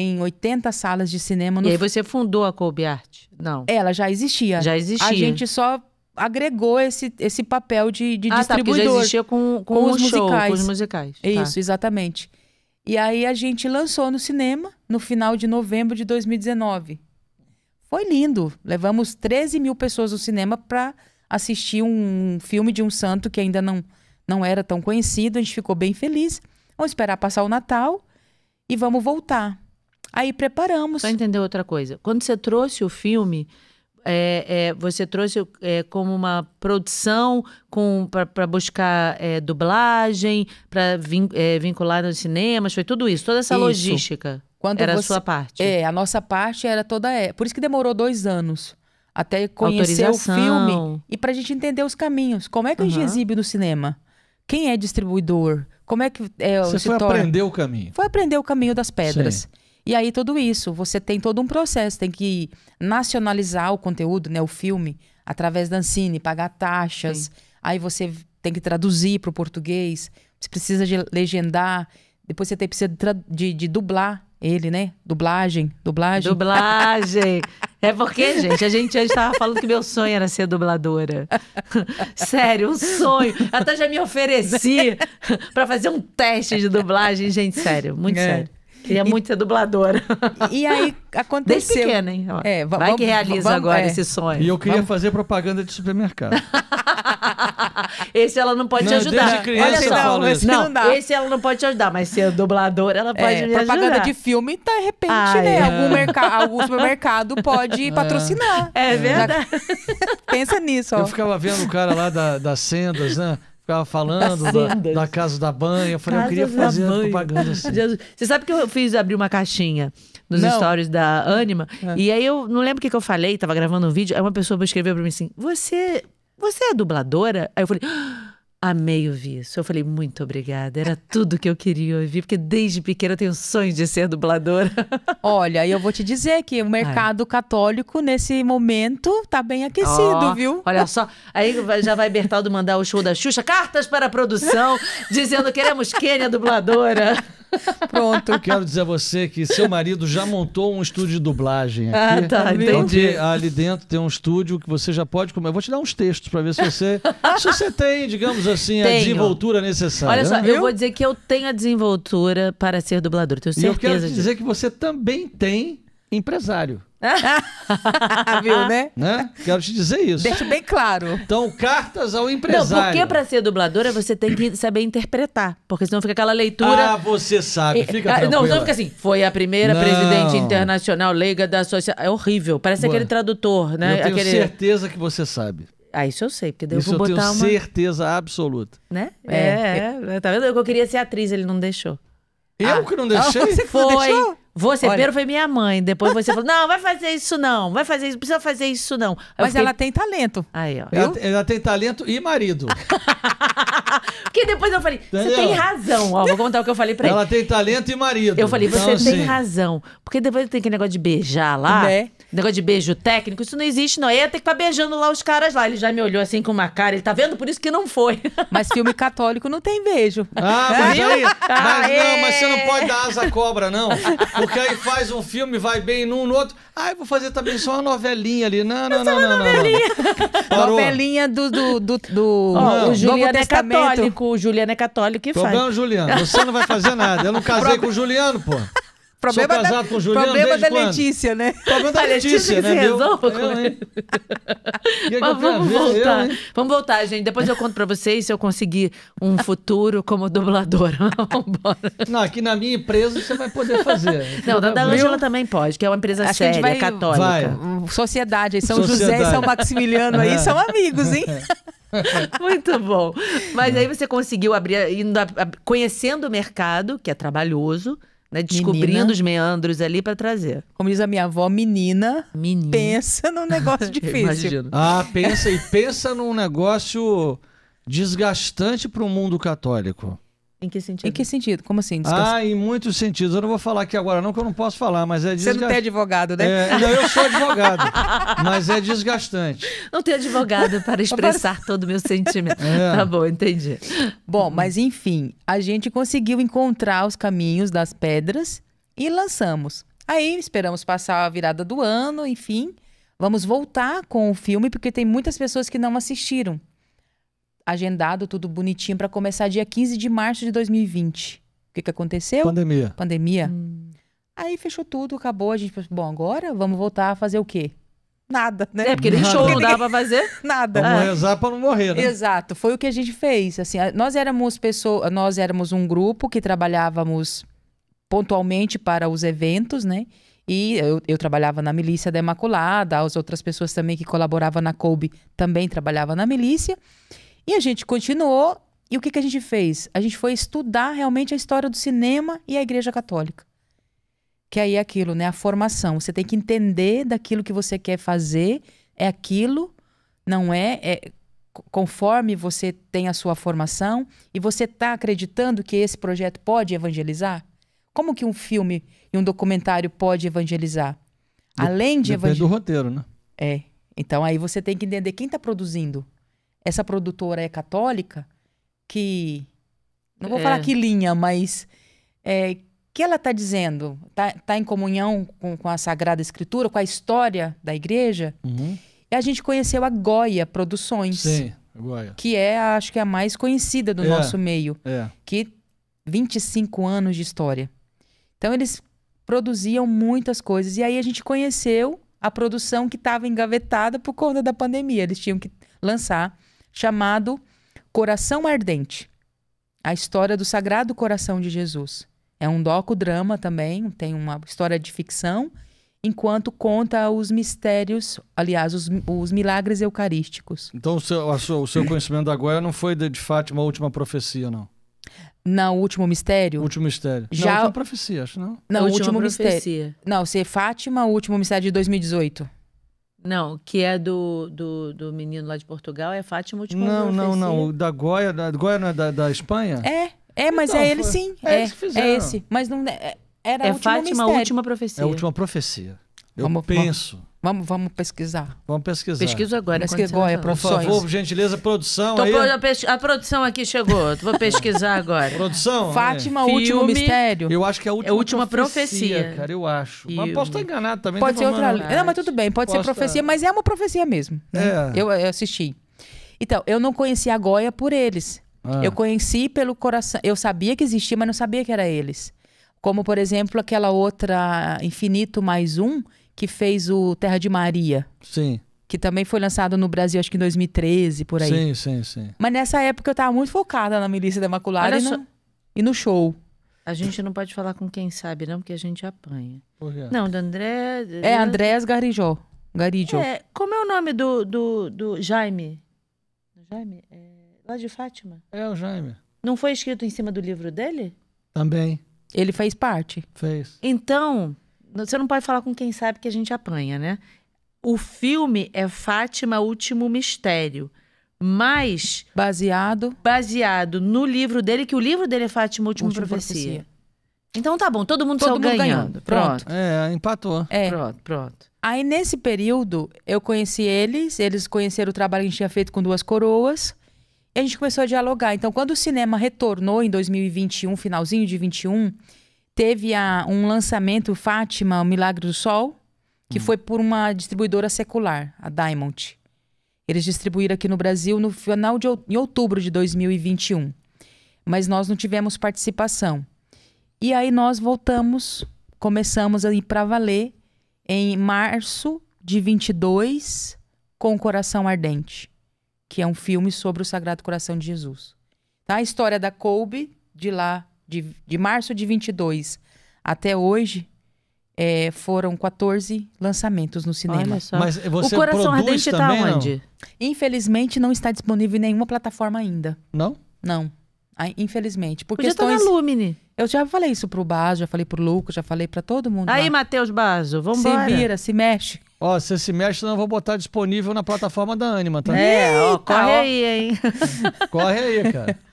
em 80 salas de cinema. No... E aí você fundou a Kobe Art? Não. Ela já existia. Já existia. A gente só agregou esse, esse papel de, de ah, tá, distribuidor. Tá, já existia com, com, com os show, musicais. Com os musicais. Tá. Isso, exatamente. E aí a gente lançou no cinema no final de novembro de 2019. Foi lindo. Levamos 13 mil pessoas ao cinema para assistir um filme de um santo que ainda não, não era tão conhecido. A gente ficou bem feliz. Vamos esperar passar o Natal e vamos voltar. Aí preparamos. Só entender outra coisa. Quando você trouxe o filme, é, é, você trouxe é, como uma produção para buscar é, dublagem, para vin, é, vincular nos cinemas, foi tudo isso, toda essa isso. logística. Quando era você, a sua parte. É, a nossa parte era toda. É, por isso que demorou dois anos até conhecer o filme e para a gente entender os caminhos. Como é que uhum. a gente exibe no cinema? Quem é distribuidor? Como é que é, você foi torna? aprender o caminho? Foi aprender o caminho das pedras. Sim. E aí tudo isso, você tem todo um processo, tem que nacionalizar o conteúdo, né, o filme, através da Ancine, pagar taxas. Sim. Aí você tem que traduzir para o português, você precisa de legendar, depois você tem, precisa de, de dublar ele, né? Dublagem, dublagem. Dublagem. É porque, gente, a gente hoje estava falando que meu sonho era ser dubladora. sério, um sonho. Até já me ofereci para fazer um teste de dublagem, gente, sério, muito é. sério. Queria é e, muito ser dubladora. E aí aconteceu. Desde pequena, hein? É, Vai que realiza vamos, agora é. esse sonho. E eu queria vamos. fazer propaganda de supermercado. esse ela não pode não, te ajudar. Olha só, não, esse não, dá. Esse ela não pode te ajudar, mas ser dubladora, ela é, pode é, me propaganda de filme, tá, de repente, Ai, ah, né? É. Algum, algum supermercado pode é. patrocinar. É verdade. Pensa nisso, ó. Eu ficava vendo o cara lá da, das sendas, né? ficava falando da, da, casa da banha. Eu falei, eu queria fazer propaganda assim. Jesus. Você sabe que eu fiz abrir uma caixinha nos não. stories da Anima? É. E aí eu não lembro o que, que eu falei, tava gravando um vídeo. Aí uma pessoa escreveu pra mim assim: Você, você é dubladora? Aí eu falei. Ah! Amei ouvir isso. Eu falei, muito obrigada. Era tudo que eu queria ouvir, porque desde pequena eu tenho sonho de ser dubladora. Olha, eu vou te dizer que o mercado Ai. católico, nesse momento, tá bem aquecido, oh, viu? Olha só. Aí já vai Bertaldo mandar o show da Xuxa, cartas para a produção, dizendo queremos Kênia dubladora. Pronto. Eu quero dizer a você que seu marido já montou um estúdio de dublagem ah, aqui. Ah, tá, entendi. ali dentro tem um estúdio que você já pode comer. Eu vou te dar uns textos para ver se você se você tem, digamos assim, tenho. a desenvoltura necessária. Olha só, viu? eu vou dizer que eu tenho a desenvoltura para ser dublador, tenho certeza. E eu quero dizer disso. que você também tem empresário. Viu, né? né? Quero te dizer isso. Deixa bem claro. Então, cartas ao empresário. Não, porque pra ser dubladora você tem que saber interpretar. Porque senão fica aquela leitura. Ah, você sabe. É, fica ah, Não, senão fica assim. Foi a primeira não. presidente internacional leiga da sociedade. É horrível. Parece aquele tradutor, né? Eu tenho aquele... certeza que você sabe. Ah, isso eu sei, porque daí isso eu vou botar uma. Eu tenho certeza absoluta. Né? É, é, é. Tá vendo? Eu queria ser atriz, ele não deixou. Eu ah. que não deixei? você foi. Não deixou? Você Olha... primeiro foi minha mãe, depois você falou: não, vai fazer isso não, vai fazer isso, precisa fazer isso não. Mas fiquei... ela tem talento. Aí, ó. Ela, ela tem talento e marido. Porque depois eu falei: você tem razão. Ó, vou contar o que eu falei pra ela. Ela tem talento e marido. Eu falei: você então, tem assim, razão. Porque depois tem aquele negócio de beijar lá. Né? negócio de beijo técnico, isso não existe, não. Eu ia ter que ficar beijando lá os caras lá. Ele já me olhou assim com uma cara, ele tá vendo? Por isso que não foi. Mas filme católico não tem beijo. Ah, mas então, aí. Mas não, mas você não pode dar asa cobra, não. Porque aí faz um filme, vai bem num no outro. Ah, vou fazer também só uma novelinha ali. Não, não, não, não, novelinha. Novelinha do. do, do, do o Juliano é católico. O Juliano é católico e faz. Problema, Juliano. Você não vai fazer nada. Eu não casei com o Juliano, pô. Problema Sou casado da, com Juliano Problema da quando? Letícia, né? Problema da Letícia, Letícia né? Resolva é, né? Mas vamos voltar. Eu, vamos voltar, gente. Depois eu conto pra vocês se eu conseguir um futuro como dublador. vamos embora. Não, aqui na minha empresa você vai poder fazer. Não, da Ângela também pode, que é uma empresa Acho séria, vai, católica. Vai. Sociedade aí. São Sociedade. José e São Maximiliano aí são amigos, hein? Muito bom. Mas aí você conseguiu abrir, indo conhecendo o mercado, que é trabalhoso, né? Descobrindo menina. os meandros ali para trazer. Como diz a minha avó, menina, menina. pensa num negócio difícil. ah, pensa e pensa num negócio desgastante para o mundo católico. Em que sentido? Em que sentido? Como assim? Descansa? Ah, em muitos sentidos. Eu não vou falar aqui agora, não, que eu não posso falar, mas é desgastante. Você não tem advogado, né? É, não, eu sou advogado, mas é desgastante. Não tenho advogado para expressar todo o meu sentimento. É. Tá bom, entendi. Bom, mas enfim, a gente conseguiu encontrar os caminhos das pedras e lançamos. Aí esperamos passar a virada do ano, enfim. Vamos voltar com o filme, porque tem muitas pessoas que não assistiram agendado, tudo bonitinho, para começar dia 15 de março de 2020. O que, que aconteceu? Pandemia. Pandemia. Hum. Aí fechou tudo, acabou. A gente pensou, assim, bom, agora vamos voltar a fazer o quê? Nada, né? É, porque nem show não dava pra fazer. Nada. Vamos é. rezar pra não morrer, né? Exato. Foi o que a gente fez. Assim, nós éramos pessoas, nós éramos um grupo que trabalhávamos pontualmente para os eventos, né? E eu, eu, trabalhava na milícia da Imaculada, as outras pessoas também que colaboravam na Colbe também trabalhavam na milícia. E a gente continuou. E o que, que a gente fez? A gente foi estudar realmente a história do cinema e a Igreja Católica. Que aí é aquilo, né? A formação. Você tem que entender daquilo que você quer fazer. É aquilo, não é, é conforme você tem a sua formação e você está acreditando que esse projeto pode evangelizar? Como que um filme e um documentário pode evangelizar? Além de evangelizar. do roteiro, né? É. Então aí você tem que entender quem está produzindo essa produtora é católica, que. Não vou é. falar que linha, mas. É, que ela está dizendo? Está tá em comunhão com, com, a Sagrada Escritura, com a história da igreja? Uhum. E a gente conheceu a Goya Produções. Sim, Goya. Que é, acho que, é a mais conhecida do é. nosso meio. É. Que 25 anos de história. Então, eles produziam muitas coisas. E aí a gente conheceu a produção que estava engavetada por conta da pandemia. Eles tinham que lançar chamado Coração Ardente. A história do Sagrado Coração de Jesus. É um docudrama também, tem uma história de ficção, enquanto conta os mistérios, aliás, os, os milagres eucarísticos. Então, o seu, sua, o seu conhecimento da Goiás não foi de, de Fátima a última profecia, não? Não, o último mistério? Último mistério. Já... Não, última profecia, acho, não? Não, último mistério. Não, ser Fátima, o último mistério de 2018. Não, que é do, do, do menino lá de Portugal, é Fátima Última Não, não, não. O da Goia, da, Goia não é da, da Espanha? É, é, mas então, é ele sim. é É, que é fizeram. é esse. Mas não. é- era a É última Fátima, a última profecia. É a última profecia. Eu Vamos- penso. Vamos, vamos pesquisar. Vamos pesquisar. Pesquisa agora. Pesquisa agora, Por favor, por gentileza, produção Tô aí. Pro, a produção aqui chegou, vou pesquisar agora. produção? É. Fátima, é. Último Mistério. Eu acho que é a última, é a última profecia, profecia, Cara, eu acho. Filme. Mas posso estar enganado também. Pode ser outra... Não, mas tudo bem, pode posso ser profecia, estar... mas é uma profecia mesmo. Né? É. Eu, eu, assisti. Então, eu não conhecia a Goia por eles. Ah. Eu conheci pelo coração. Eu sabia que existia, mas não sabia que era eles. Como, por exemplo, aquela outra Infinito Mais Um que fez o Terra de Maria. Sim. Que também foi lançado no Brasil, acho que em 2013, por aí. Sim, sim, sim. Mas nessa época eu tava muito focada na Milícia da Imaculada e, só... no... e no show. A gente não pode falar com quem sabe, não, porque a gente apanha. Por quê? Não, do André. É, Andréas Garijó. Garijó. É, como é o nome do, do, do Jaime? Jaime? É, lá de Fátima? É, o Jaime. Não foi escrito em cima do livro dele? Também. Ele fez parte? Fez. Então, você não pode falar com quem sabe que a gente apanha, né? O filme é Fátima Último Mistério, mas baseado baseado no livro dele, que o livro dele é Fátima Último Última Profecia. Profecia. Então tá bom, todo mundo todo saiu mundo ganhando. ganhando. Pronto. É, empatou. É. Pronto, pronto. Aí nesse período eu conheci eles, eles conheceram o trabalho que a gente tinha feito com Duas Coroas. E a gente começou a dialogar. Então quando o cinema retornou em 2021, finalzinho de 21, Teve a, um lançamento, Fátima, O Milagre do Sol, que hum. foi por uma distribuidora secular, a Diamond. Eles distribuíram aqui no Brasil no final de em outubro de 2021. Mas nós não tivemos participação. E aí nós voltamos, começamos a ir para valer em março de 22 com o Coração Ardente, que é um filme sobre o Sagrado Coração de Jesus. Tá? A história da Colby de lá de, de março de 22 até hoje, é, foram 14 lançamentos no cinema. Mas você o Coração Ardente está onde? Infelizmente não está disponível em nenhuma plataforma ainda. Não? Não. Ah, infelizmente. Por Podia tá questões... estar na Lumine. Eu já falei isso pro Baso, já falei pro Lucas, já falei para todo mundo. Aí, Matheus Baso, vamos Se vira, se mexe. Ó, se se mexe, não vou botar disponível na plataforma da Anima, tá? É, ó, corre ó. aí, hein? Corre aí, cara.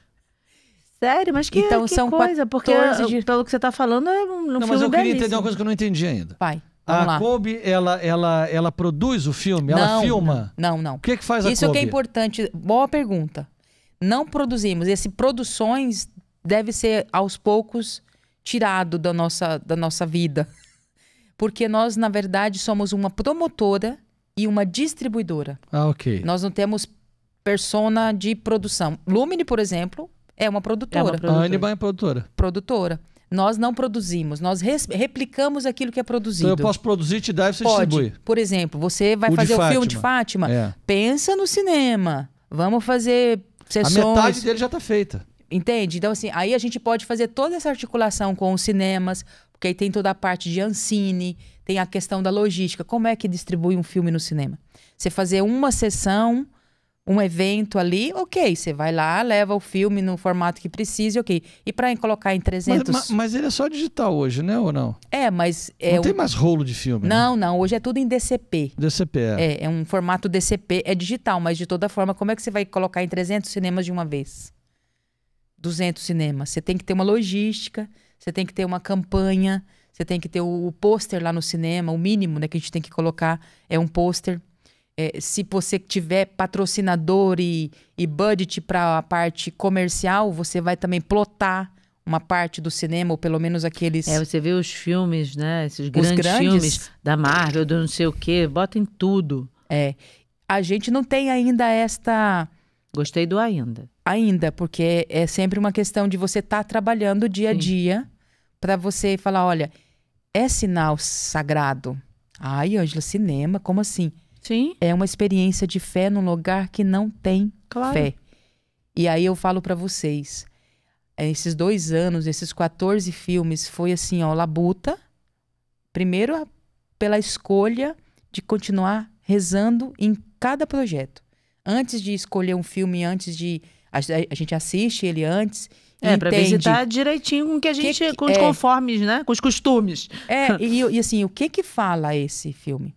Sério? Mas que, então, que são coisa? Porque de... pelo que você está falando, é um não, filme Não, mas eu queria belíssimo. entender uma coisa que eu não entendi ainda. pai Vamos a lá. Kobe, ela, ela, ela produz o filme? Não, ela filma? Não, não. O que, é que faz Isso a Isso Kobe? É Isso que é importante. Boa pergunta. Não produzimos. Esse produções deve ser, aos poucos, tirado da nossa, da nossa vida. Porque nós, na verdade, somos uma promotora e uma distribuidora. Ah, ok. Nós não temos persona de produção. Lumine, por exemplo, é uma produtora. É uma produtora. é produtora. Produtora. Nós não produzimos, nós replicamos aquilo que é produzido. Então eu posso produzir, te dar e você Pode. distribui. Por exemplo, você vai o fazer o filme de Fátima. É. Pensa no cinema. Vamos fazer sessões. A metade dele já está feita. Entende? Então, assim, aí a gente pode fazer toda essa articulação com os cinemas, porque aí tem toda a parte de Ancine, tem a questão da logística. Como é que distribui um filme no cinema? Você fazer uma sessão um evento ali, ok, você vai lá, leva o filme no formato que precisa, ok. E para colocar em 300... Mas, mas, mas, ele é só digital hoje, né, ou não? É, mas... É não tem mais rolo de filme, né? Não, né? não, hoje é tudo em DCP. DCP, é. é. É um formato DCP, é digital, mas de toda forma, como é que você vai colocar em 300 cinemas de uma vez? 200 cinemas. Você tem que ter uma logística, você tem que ter uma campanha, você tem que ter o, o pôster lá no cinema, o mínimo né, que a gente tem que colocar é um pôster é, se você tiver patrocinador e, e budget para a parte comercial, você vai também plotar uma parte do cinema, ou pelo menos aqueles. É, você vê os filmes, né? Esses grandes, grandes filmes da Marvel, do não sei o quê, bota em tudo. É. A gente não tem ainda esta. Gostei do ainda. Ainda, porque é sempre uma questão de você estar tá trabalhando dia Sim. a dia para você falar: olha, é sinal sagrado. Ai, Ângela, cinema, como assim? Sim. É uma experiência de fé num lugar que não tem claro. fé. E aí eu falo para vocês, é, esses dois anos, esses 14 filmes, foi assim, ó, labuta. Primeiro, pela escolha de continuar rezando em cada projeto. Antes de escolher um filme, antes de. A, a gente assiste ele antes. É, pra visitar direitinho com que a gente. Que, que, com os é, conformes, né? Com os costumes. É, e, e assim, o que que fala esse filme?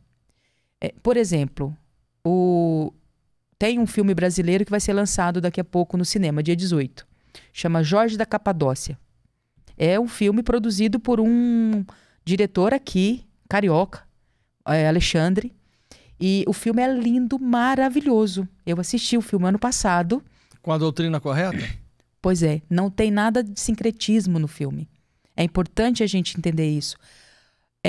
É, por exemplo, o... tem um filme brasileiro que vai ser lançado daqui a pouco no cinema, dia 18. Chama Jorge da Capadócia. É um filme produzido por um diretor aqui, carioca, é, Alexandre. E o filme é lindo, maravilhoso. Eu assisti o filme ano passado. Com a doutrina correta? Pois é, não tem nada de sincretismo no filme. É importante a gente entender isso.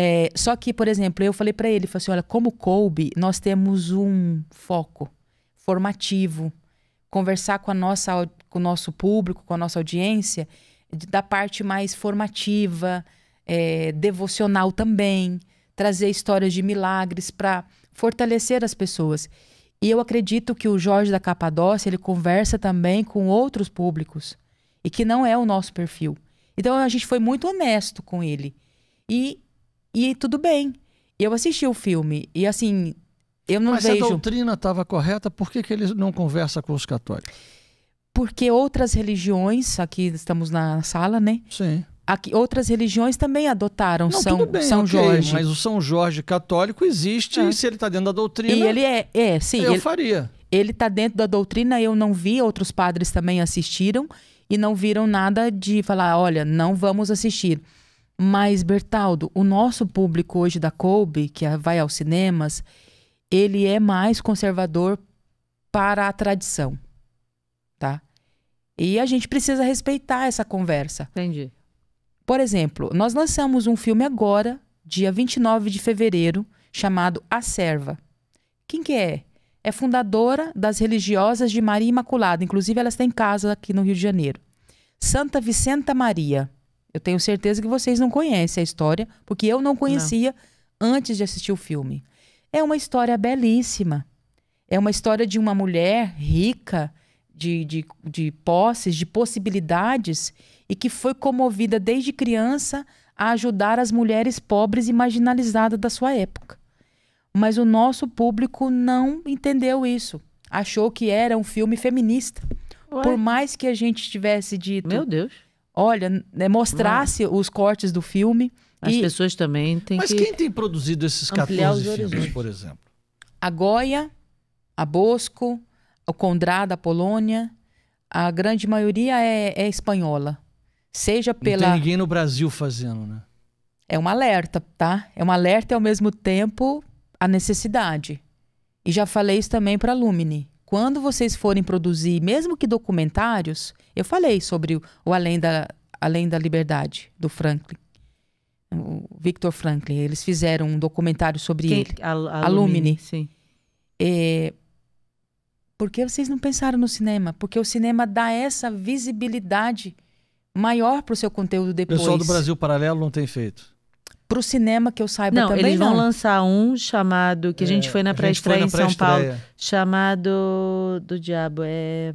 É, só que, por exemplo, eu falei para ele, falei assim, olha, como coube, nós temos um foco formativo, conversar com a nossa, com o nosso público, com a nossa audiência, da parte mais formativa, é, devocional também, trazer histórias de milagres para fortalecer as pessoas. E eu acredito que o Jorge da Capadócia, ele conversa também com outros públicos e que não é o nosso perfil. Então a gente foi muito honesto com ele. E e tudo bem. Eu assisti o filme e assim, eu não Mas vejo... Mas a doutrina estava correta, por que, que ele não conversa com os católicos? Porque outras religiões, aqui estamos na sala, né? Sim. Aqui, outras religiões também adotaram não, São, bem, São okay, Jorge. Mas o São Jorge católico existe é. e se ele está dentro da doutrina. E ele é, é sim. Eu ele, faria. Ele está dentro da doutrina, eu não vi, outros padres também assistiram e não viram nada de falar, olha, não vamos assistir. Mas, Bertaldo, o nosso público hoje da Colby, que vai aos cinemas, ele é mais conservador para a tradição, tá? E a gente precisa respeitar essa conversa. Entendi. Por exemplo, nós lançamos um filme agora, dia 29 de fevereiro, chamado A Serva. Quem que é? É fundadora das religiosas de Maria Imaculada. Inclusive, elas têm casa aqui no Rio de Janeiro. Santa Vicenta Maria. Eu tenho certeza que vocês não conhecem a história, porque eu não conhecia não. antes de assistir o filme. É uma história belíssima. É uma história de uma mulher rica, de, de, de posses, de possibilidades, e que foi comovida desde criança a ajudar as mulheres pobres e marginalizadas da sua época. Mas o nosso público não entendeu isso. Achou que era um filme feminista. Ué? Por mais que a gente tivesse dito. Meu Deus olha, né, mostrasse os cortes do filme. As e... pessoas também têm Mas que quem tem produzido esses 14 filmes, por exemplo? A Goya, a Bosco, o Condrada, a Polônia. A grande maioria é, é espanhola. Seja pela. Não tem ninguém no Brasil fazendo, né? É um alerta, tá? É um alerta e ao mesmo tempo a necessidade. E já falei isso também para a Lumine quando vocês forem produzir, mesmo que documentários, eu falei sobre o, Além, da, Além da Liberdade, do Franklin. O Victor Franklin. Eles fizeram um documentário sobre Quem, ele. alumni. alumni. Sim. É, por que vocês não pensaram no cinema? Porque o cinema dá essa visibilidade maior para o seu conteúdo depois. O pessoal do Brasil Paralelo não tem feito. Pro cinema que eu saiba não, também eles vão não. lançar um chamado que é, a gente é, foi na pré-estreia em São Paulo, chamado do diabo é...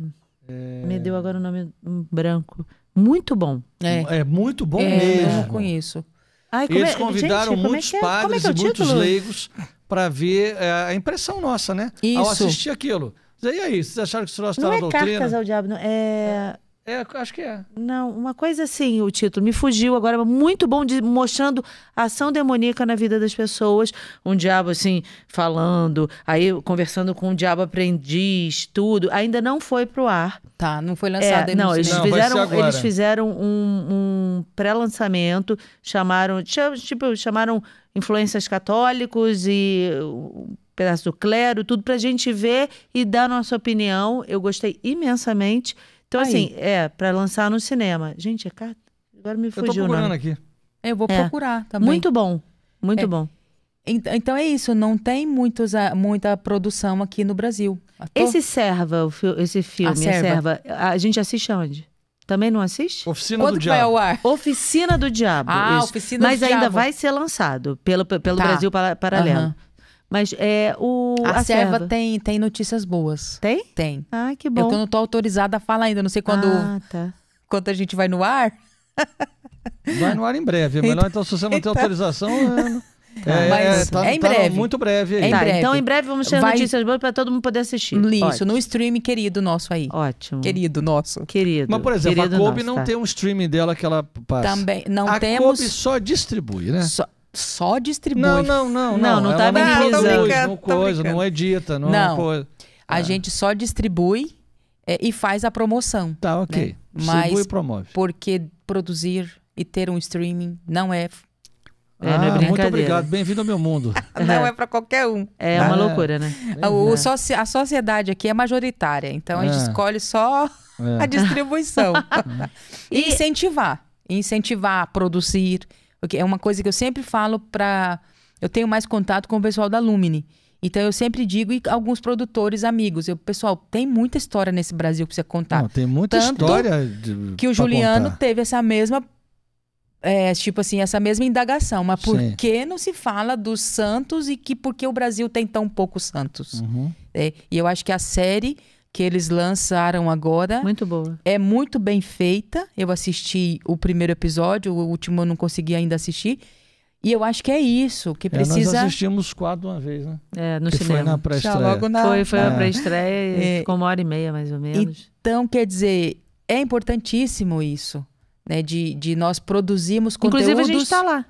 é... me deu agora o nome branco. Muito bom. É, é muito bom é, mesmo. Eu conheço. Ai, eles é- convidaram gente, é muitos padres e muitos leigos para ver a impressão nossa, né? Isso. Ao assistir aquilo. E aí, vocês acharam que o troço estava doutrina? Não é cartas ao diabo, não. É... É, acho que é. Não, uma coisa assim, o título me fugiu agora, muito bom de, mostrando ação demoníaca na vida das pessoas, um diabo assim falando, aí conversando com um diabo aprendiz, tudo. Ainda não foi pro ar. Tá, não foi lançado é, Não, eles, não fizeram, eles fizeram um, um pré-lançamento, chamaram, tipo, chamaram influências católicos e pedaço do clero, tudo para a gente ver e dar nossa opinião. Eu gostei imensamente. Então, tá Aí. assim, é, para lançar no cinema. Gente, é caro. Agora me fugiu. Eu tô procurando aqui. É, eu vou é. procurar também. Muito bom, muito é. bom. Então é isso, não tem muitos, ah, muita produção aqui no Brasil. Ator? Esse Serva, esse filme, a serva. a serva. a gente assiste aonde? Também não assiste? Oficina Quando do Diabo. Vai ao ar? Oficina do Diabo. Ah, isso. Oficina Mas do ainda Diabo. vai ser lançado pelo, pelo tá. Brasil Paralelo. Uhum. Mas é o. A, a serva, serva, tem, tem notícias boas. Tem? Tem. Ah, que bom. Eu não tô autorizada a falar ainda, não sei quando. Ah, tá. Quando a gente vai no ar. Vai no ar em breve. É então- melhor então, então se você não tem então- autorização. É... Né? Ah, é, Mas, é, é tá, é em tá breve. Tá muito breve aí. É em tá, breve. Então, em breve, vamos ter Vai... notícias boas para todo mundo poder assistir. Isso, no stream querido nosso aí. Ótimo. Querido nosso. Querido. Mas, por exemplo, querido a Kobe nosso, não tá. tem um streaming dela que ela passa. Também. Não a temos. A Kobe só distribui, né? Só só distribui. Não, não, não. Não, não, não tá minimizando. Não, é não coisa, não não, não. coisa. A é. gente só distribui é, e faz a promoção. Tá, né? ok. Né? Mas e promove. porque produzir e ter um streaming não é é, é, ah, é muito obrigado, bem-vindo ao meu mundo. não é para qualquer um. É tá. uma loucura, né? É. O, o soci, a sociedade aqui é majoritária, então é. a gente escolhe só a distribuição. e incentivar, incentivar a produzir, é uma coisa que eu sempre falo para. Eu tenho mais contato com o pessoal da Lumine. Então eu sempre digo, e alguns produtores amigos, eu, pessoal, tem muita história nesse Brasil que você contar. Não, tem muita Tanto história. De, que o Juliano contar. teve essa mesma. É, tipo assim, essa mesma indagação. Mas por Sim. que não se fala dos santos e que por que o Brasil tem tão poucos santos? Uhum. É, e eu acho que a série que eles lançaram agora. Muito boa. É muito bem feita. Eu assisti o primeiro episódio, o último eu não consegui ainda assistir. E eu acho que é isso que precisa. É, nós assistimos quatro uma vez, né? É, no que cinema. Foi na pré-estreia. Na... Foi, foi é. a pré-estreia e é. ficou uma hora e meia, mais ou menos. Então, quer dizer, é importantíssimo isso, né? De, de nós produzirmos conteúdos. Inclusive, a gente está lá.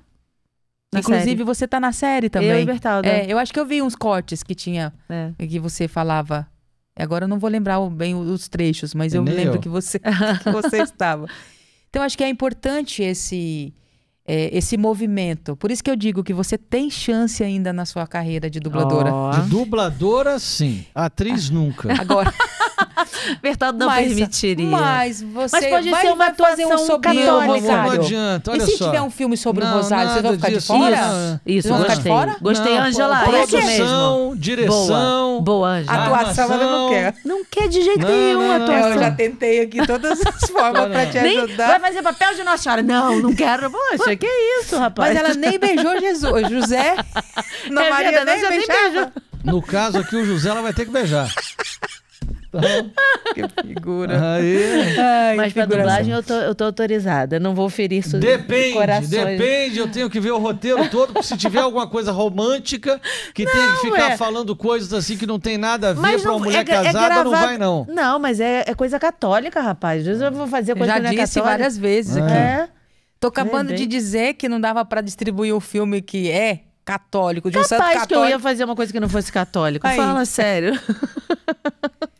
Inclusive, série. você está na série também. Eu e É, eu acho que eu vi uns cortes que tinha, é. que você falava Agora eu não vou lembrar bem os trechos, mas eu me lembro eu. que você, que você estava. Então acho que é importante esse é, esse movimento. Por isso que eu digo que você tem chance ainda na sua carreira de dubladora. Oh. De dubladora, sim. Atriz ah. nunca. Agora. Bertaldo não mas, permitiria. Mas você mas pode vai, ser uma fazer um sobre católica. Não, não, não adianta, olha E se só. tiver um filme sobre o Rosário, vocês vão ficar disso, de fora? Isso, isso gostei. Fora? Gostei, Angela. Produção, mesmo. direção. Boa, boa Angela. Atuação ela não quer. Não quer de jeito nenhum atuação. É, eu já tentei aqui todas as formas pra te ajudar. Vai fazer papel de Nossa Senhora. Não, não quero. Poxa, que isso, rapaz. Mas ela nem beijou Jesus. José, não, é Maria nem beijou. No caso aqui, o José ela vai ter que beijar. Então, que figura. Ai, Mas pra dublagem eu tô, eu tô autorizada. Não vou ferir seus Depende, corações. depende. Eu tenho que ver o roteiro todo, se tiver alguma coisa romântica que não, tem que ficar é. falando coisas assim que não tem nada a ver mas pra uma não, é mulher é, casada, é gravado... não vai, não. Não, mas é, é, coisa católica, rapaz. Às vezes eu vou fazer coisa eu Já disse católica. várias vezes aqui. É. Tô acabando de dizer que não dava para distribuir o filme que é católico, de um santo católico. que eu ia fazer uma coisa que não fosse católico. Aí. Fala sério.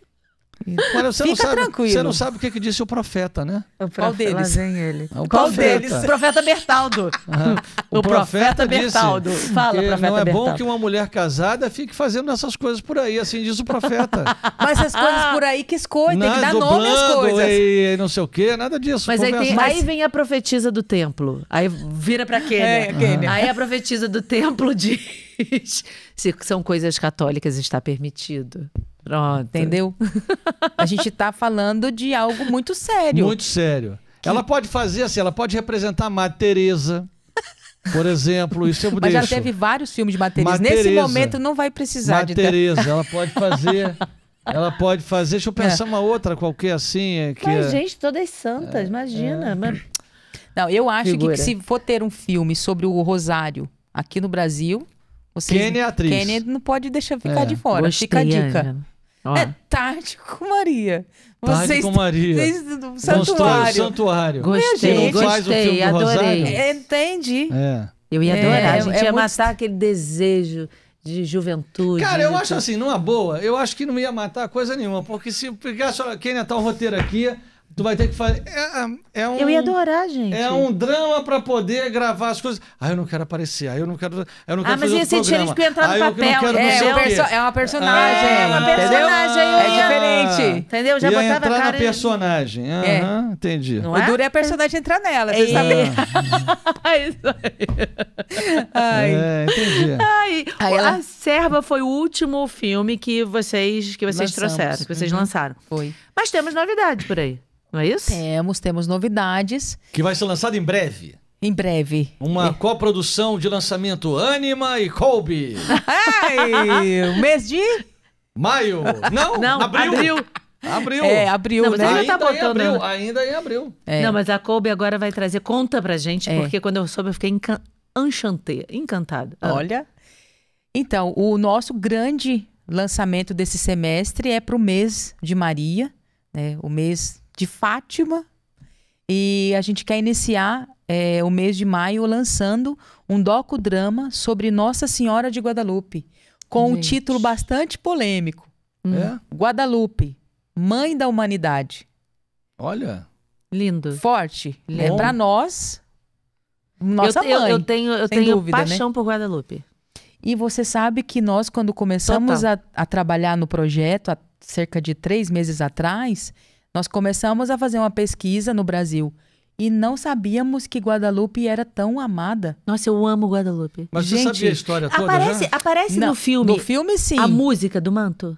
mas você Fica não sabe, tranquilo. Você não sabe o que, que disse o profeta, né? O prof... Ah, Qual deles? ele. O Qual profeta. deles? O profeta Bertaldo. Uhum. O, o, profeta, profeta Bertaldo. Fala, profeta Não é Bertaldo. bom que uma mulher casada fique fazendo essas coisas por aí, assim diz o profeta. Mas essas coisas por aí que escolhe, tem que dar nome às coisas. E, não sei o quê, nada disso. Mas aí, tem, mas aí, vem a profetisa do templo. Aí vira pra Kênia. É, Uhum. Aí a profetisa do templo diz... De diz se são coisas católicas está permitido. Pronto. Entendeu? A gente está falando de algo muito sério. Muito sério. Que... Ela pode fazer assim, ela pode representar a Madre Teresa. Por exemplo, isso eu Mas deixo. Mas já teve vários filmes de Matereza. Mater Nesse momento não vai precisar Mater de Teresa, ela pode fazer. Ela pode fazer. Deixa eu pensar é. uma outra qualquer assim. É que mas, é... gente, todas santas, é, imagina. Mas... Não, eu acho que se for ter um filme sobre o Rosário aqui no Brasil, vocês... Kenny é atriz. Kenny não pode deixar ficar é. de fora. Gostei, Fica a dica. É Tático Maria. Vocês, Tático Maria. Vocês, santuário. santuário. Gostei, gostei, adorei. Entendi. É. Eu ia adorar. É, a gente é ia muito... matar aquele desejo de juventude. Cara, eu acho assim, numa boa, eu acho que não ia matar coisa nenhuma, porque se pegasse, quem tá o roteiro aqui, Tu vai ter que fazer. É, é, é um, eu ia adorar, gente. É um drama pra poder gravar as coisas. Ah, eu não quero aparecer. Ah, eu não quero. Eu não quero ah, mas ia ser diferente pra entrar no ah, papel. É, é perso... é, uma personagem. Ah, é uma personagem. É diferente. Entendeu? Já ia botava entrar cara. na personagem. Uhum, é. Entendi. Não é? O duro é a personagem entrar nela. é. Isso aí. Ai. É, entendi. Ai. ela... A Serva foi o último filme que vocês, que vocês trouxeram, que vocês uhum. lançaram. Foi. Mas temos novidades por aí não é isso? Temos, temos novidades. Que vai ser lançado em breve. Em breve. Uma é. coprodução de lançamento Anima e Colby. Ai, mês de? Maio. Não, não abril. abril. Abril. É, abril, não, mas né? Ainda tá botando. Em abril, né? ainda em abril. É. Não, mas a Colby agora vai trazer. Conta pra gente, é. porque quando eu soube, eu fiquei encan... enchantada, encantada. Ah. Olha. Então, o nosso grande lançamento desse semestre é pro mês de Maria, né? O mês de Fátima. E a gente quer iniciar é, o mês de maio lançando um docudrama sobre Nossa Senhora de Guadalupe, com gente. um título bastante polêmico. Hum. É? Guadalupe, Mãe da Humanidade. Olha. Lindo. Forte. Lindo. É para nós. Nossa eu, mãe. Eu, eu tenho, eu tenho dúvida, né? paixão né? por Guadalupe. E você sabe que nós, quando começamos a, a, trabalhar no projeto, há cerca de três meses atrás, nós começamos a fazer uma pesquisa no Brasil e não sabíamos que Guadalupe era tão amada. Nossa, eu amo Guadalupe. Mas Gente, você sabia a história toda aparece, já? Aparece não, no filme. No filme, sim. A música do manto?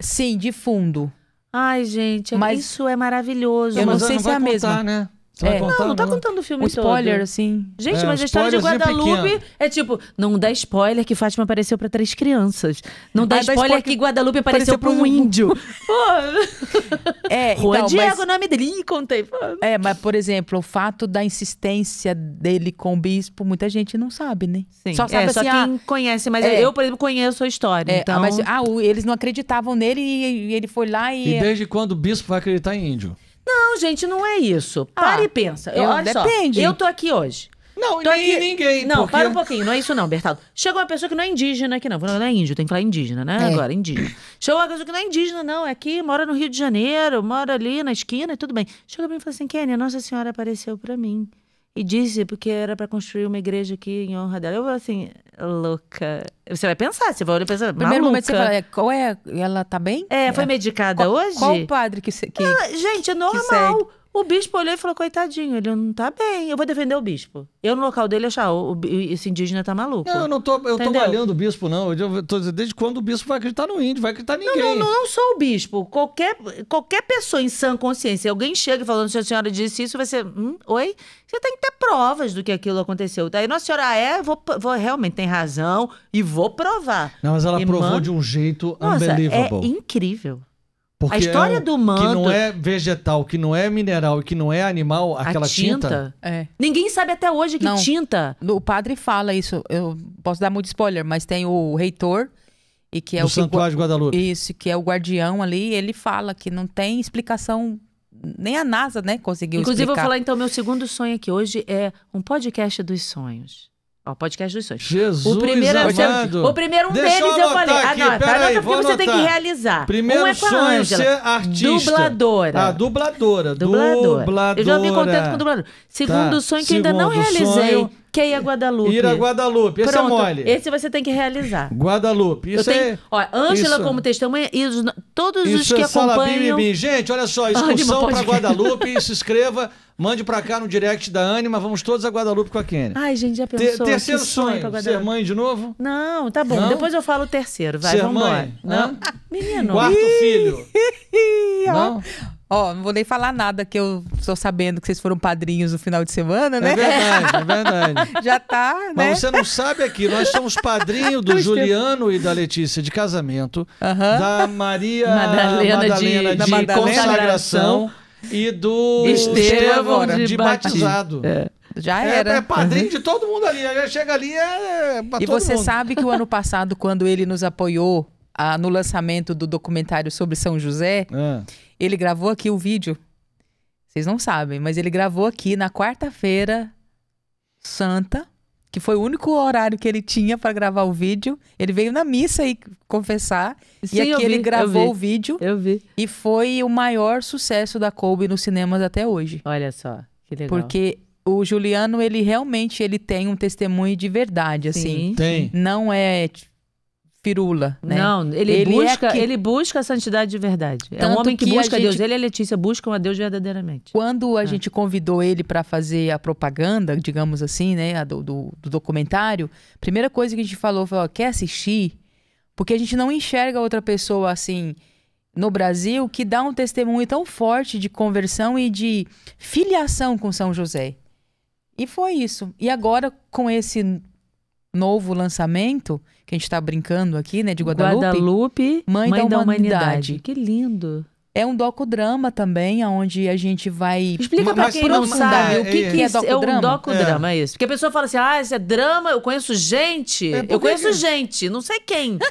Sim, de fundo. Ai, gente, mas, isso é maravilhoso. Eu não, mas sei não se é a contar, mesma. Né? Você é. não, não tá né? contando o filme um spoiler, todo. assim. Gente, é, mas a história de Guadalupe é, é, tipo, não dá spoiler que Fátima apareceu para três crianças. Não ah, dá, spoiler, spoiler que, Guadalupe apareceu para um índio. Pô. É, Juan então, Diego, mas... nome dele, contei. Pô. É, mas por exemplo, o fato da insistência dele com o bispo, muita gente não sabe, né? Sim. Só sabe é, assim, só quem a... Ah, conhece, mas é. eu, por exemplo, conheço a história, é, ah, então... Mas, ah, eles não acreditavam nele e, e ele foi lá e... E desde quando o bispo vai acreditar em índio? Não, gente, não é isso. Ah, para ah, e pensa. Eu, olha depende. Só, eu tô aqui hoje. Não, tô nem aqui... ninguém. Não, porque... para um pouquinho, não é isso não, Bertaldo. Chegou uma pessoa que não é indígena aqui, não. Não é índio, tem que falar indígena, né? É. Agora, indígena. Chegou uma pessoa que não é indígena, não. É aqui, mora no Rio de Janeiro, mora ali na esquina e tudo bem. Chegou pra mim e falou assim, Kênia, Nossa Senhora apareceu pra mim. E disse, porque era para construir uma igreja aqui em honra dela. Eu falei assim, louca. Você vai pensar, você vai olhar e pensar, Primeiro momento você fala, é, qual é, ela tá bem? É, foi medicada qual, hoje? Qual o padre que... que gente, é normal. O bispo olhou e falou: coitadinho, ele não tá bem, eu vou defender o bispo. Eu, no local dele, achar, o, o, esse indígena tá maluco. Não, eu não tô, eu Entendeu? tô malhando o bispo, não. Eu tô, desde quando o bispo vai acreditar no índio, vai acreditar ninguém. Não, não, não sou o bispo. Qualquer, qualquer pessoa em sã consciência, alguém chega falando, se a senhora disse isso, vai ser, hum, oi? Você tem que ter provas do que aquilo aconteceu. Daí, nossa senhora, é, vou, vou realmente tem razão e vou provar. Não, mas ela provou de um jeito nossa, é unbelievable. É incrível. Porque a história é um, do manto. Que não é vegetal, que não é mineral e que não é animal, aquela tinta. tinta é. Ninguém sabe até hoje que não, tinta. O padre fala isso. Eu posso dar muito spoiler, mas tem o reitor. E que é do o Santuário de Guadalupe. Isso, que é o guardião ali, ele fala que não tem explicação nem a NASA, né, conseguiu Inclusive, explicar. vou falar então, meu segundo sonho aqui hoje é um podcast dos sonhos. Ó, podcast dos sonhos. Jesus o primeiro, é amado. O primeiro um Deixa deles eu, eu falei. Ah, aqui, anota, anota aí, porque você tem que realizar. Primeiro um é com sonho Angela, é ser artista. Dubladora. Ah, dubladora. Dubladora. dubladora. Eu já me contento com dubladora. Segundo tá. sonho que Segundo ainda não realizei. Sonho que é ir a Guadalupe. Ir a Guadalupe, esse é Pronto, é mole. Esse você tem que realizar. Guadalupe, isso tenho, é. Ó, Ângela como testemunha e os, todos os que é acompanham. Bim, Gente, olha só, excursão para Guadalupe, se inscreva. Mande pra cá no direct da Anima, vamos todos a Guadalupe com a Kenia. Ai, gente, já pensou. terceiro sonho, sonho ser mãe de novo? Não, tá bom. Não? Depois eu falo o terceiro, vai, ser vamos mãe? Não. Ah, menino. Quarto filho. não? Ó, não vou nem falar nada, que eu estou sabendo que vocês foram padrinhos no final de semana, né? É verdade, é verdade. Já tá, né? Mas você não sabe aqui, nós somos padrinhos do Juliano e da Letícia de casamento, uh -huh. da Maria Madalena, Madalena de, de, consagração e do Estevão, de, de batizado. É. Já era. É, é, padrinho de todo mundo ali. Chega ali, é. é e você mundo. sabe que o ano passado, quando ele nos apoiou ah, no lançamento do documentário sobre São José, é. Ele gravou aqui o vídeo. Vocês não sabem, mas ele gravou aqui na quarta-feira santa, que foi o único horário que ele tinha para gravar o vídeo. Ele veio na missa e confessar. Sim, e aqui vi, ele gravou o vídeo. Eu vi. E foi o maior sucesso da Colby nos cinemas até hoje. Olha só, que legal. Porque o Juliano, ele realmente ele tem um testemunho de verdade, Sim. assim. Tem. Não é firula, né? Não, ele, ele é busca, é que... ele busca a santidade de verdade. Tanto é um homem que, que busca a gente... Deus. Ele e a Letícia buscam a Deus verdadeiramente. Quando a é. gente convidou ele para fazer a propaganda, digamos assim, né, do, do, do, documentário, primeira coisa que a gente falou foi: ó, quer assistir? Porque a gente não enxerga outra pessoa assim no Brasil que dá um testemunho tão forte de conversão e de filiação com São José. E foi isso. E agora, com esse novo lançamento, que a gente está brincando aqui, né? De Guadalupe. Guadalupe, Mãe, Mãe da, da Humanidade. Humanidade. Que lindo. É um docodrama também, onde a gente vai. Explica pra quem não sabe o é, que, é, que é docodrama. É um docodrama, é. isso. Porque a pessoa fala assim: ah, isso é drama, eu conheço gente. É, eu conheço que... gente, não sei quem.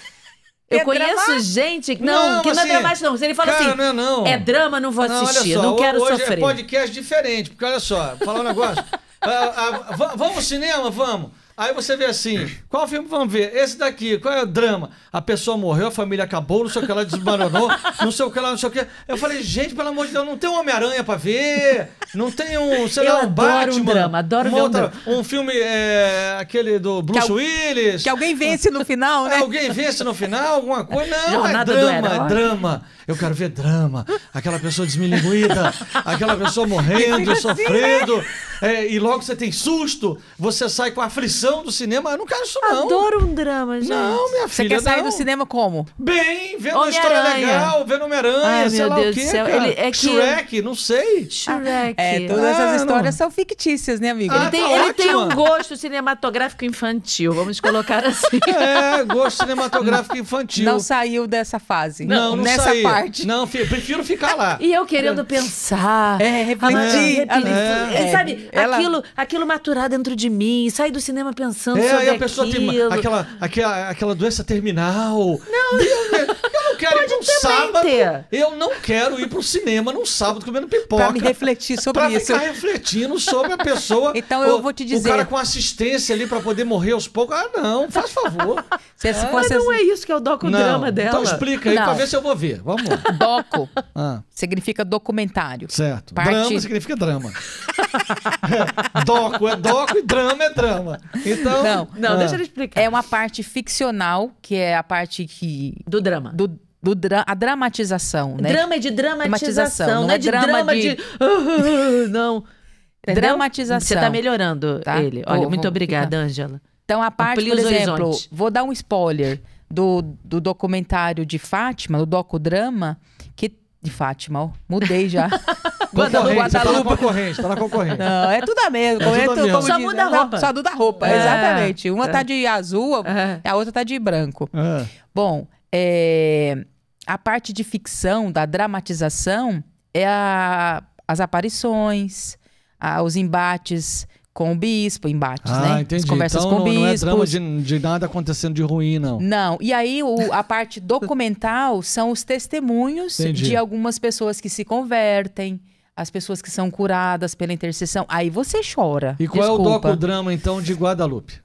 Eu é conheço drama? gente. Não, não que assim, não é assim, dramático, não. Se ele fala cara, assim, não, é não. é drama, não vou não, assistir, só, não quero hoje é sofrer. É podcast diferente, porque olha só, falar um negócio. Ah, ah, vamos ao cinema? Vamos. Aí você vê assim, qual filme vamos ver? Esse daqui, qual é o drama? A pessoa morreu, a família acabou, não sei o que ela desmoronou, não sei o que ela, não sei o que. Eu falei, gente, pelo amor de Deus, não tem um Homem-Aranha pra ver, não tem um, sei lá, um Batman. Um drama, adoro um, outra, um filme, é, aquele do Bruce que Willis. Que alguém vence no final, é, né? É, alguém vence no final, alguma coisa. Não, é drama, é drama. Eu quero ver drama, aquela pessoa desmilinguida, aquela pessoa morrendo, assim, sofrendo. Né? É, e logo você tem susto, você sai com a aflição do cinema. Eu não quero isso, não. Adoro um drama, gente. Não, minha filha. Você quer sair não. do cinema como? Bem, vendo uma história legal, vendo Homem-Aranha, sei meu lá Deus o quê. Do céu. Ele, é que... Shrek, não sei. Shrek. É, todas essas histórias são fictícias, né, amigo? Ah, ele tem, tá ele tem um gosto cinematográfico infantil, vamos colocar assim. É, gosto cinematográfico infantil. Não saiu dessa fase. Não, não Nessa saiu. Não, prefiro ficar lá. e eu querendo é. pensar. É, refletir. Ah, é, sabe, ela... aquilo, aquilo maturar dentro de mim, sair do cinema pensando é, sobre aí a pessoa aquilo. tem aquela, aquela, aquela doença terminal. Não, Deus, Eu quero Pode ir pro sábado. Ter. Eu não quero ir pro cinema num sábado comendo pipoca. Pra me refletir sobre pra isso. Pra ficar refletindo sobre a pessoa. Então eu o, vou te dizer. O cara com assistência ali pra poder morrer aos poucos. Ah, não, faz favor. Se ah, fosse... Mas não é isso que é o docodrama dela. Então explica aí não. pra ver se eu vou ver. Vamos lá. Doco ah. significa documentário. Certo. Parte... Drama significa drama. é. Doco é doco e drama é drama. Então... Não, não ah. deixa eu explicar. É uma parte ficcional, que é a parte que... Do drama. Do do dra a dramatização, né? Drama é de dramatização, dramatização. Não, não, é, é de drama, drama de... de... Uh, não. Entendeu? Dramatização. Você tá melhorando tá? ele. Olha, vou, muito vou obrigada, Ângela. Então, a parte, por exemplo, vou dar um spoiler do, do documentário de Fátima, do docodrama, que... De Fátima, ó. Mudei já. Guadalupe. Tá na concorrente, tá na concorrente. Não, é tudo a mesma. É tudo a né? só muda a roupa. Só muda a roupa, é, exatamente. Uma tá é. tá de azul, é. a outra tá de branco. É. Bom, é a parte de ficção, da dramatização, é a, as aparições, a, os embates com o bispo, embates, ah, né? Entendi. As conversas então, com o bispo. Não é drama de, de, nada acontecendo de ruim, não. Não. E aí o, a parte documental são os testemunhos entendi. de algumas pessoas que se convertem. As pessoas que são curadas pela intercessão. Aí você chora. E qual Desculpa. é o docodrama, então, de Guadalupe?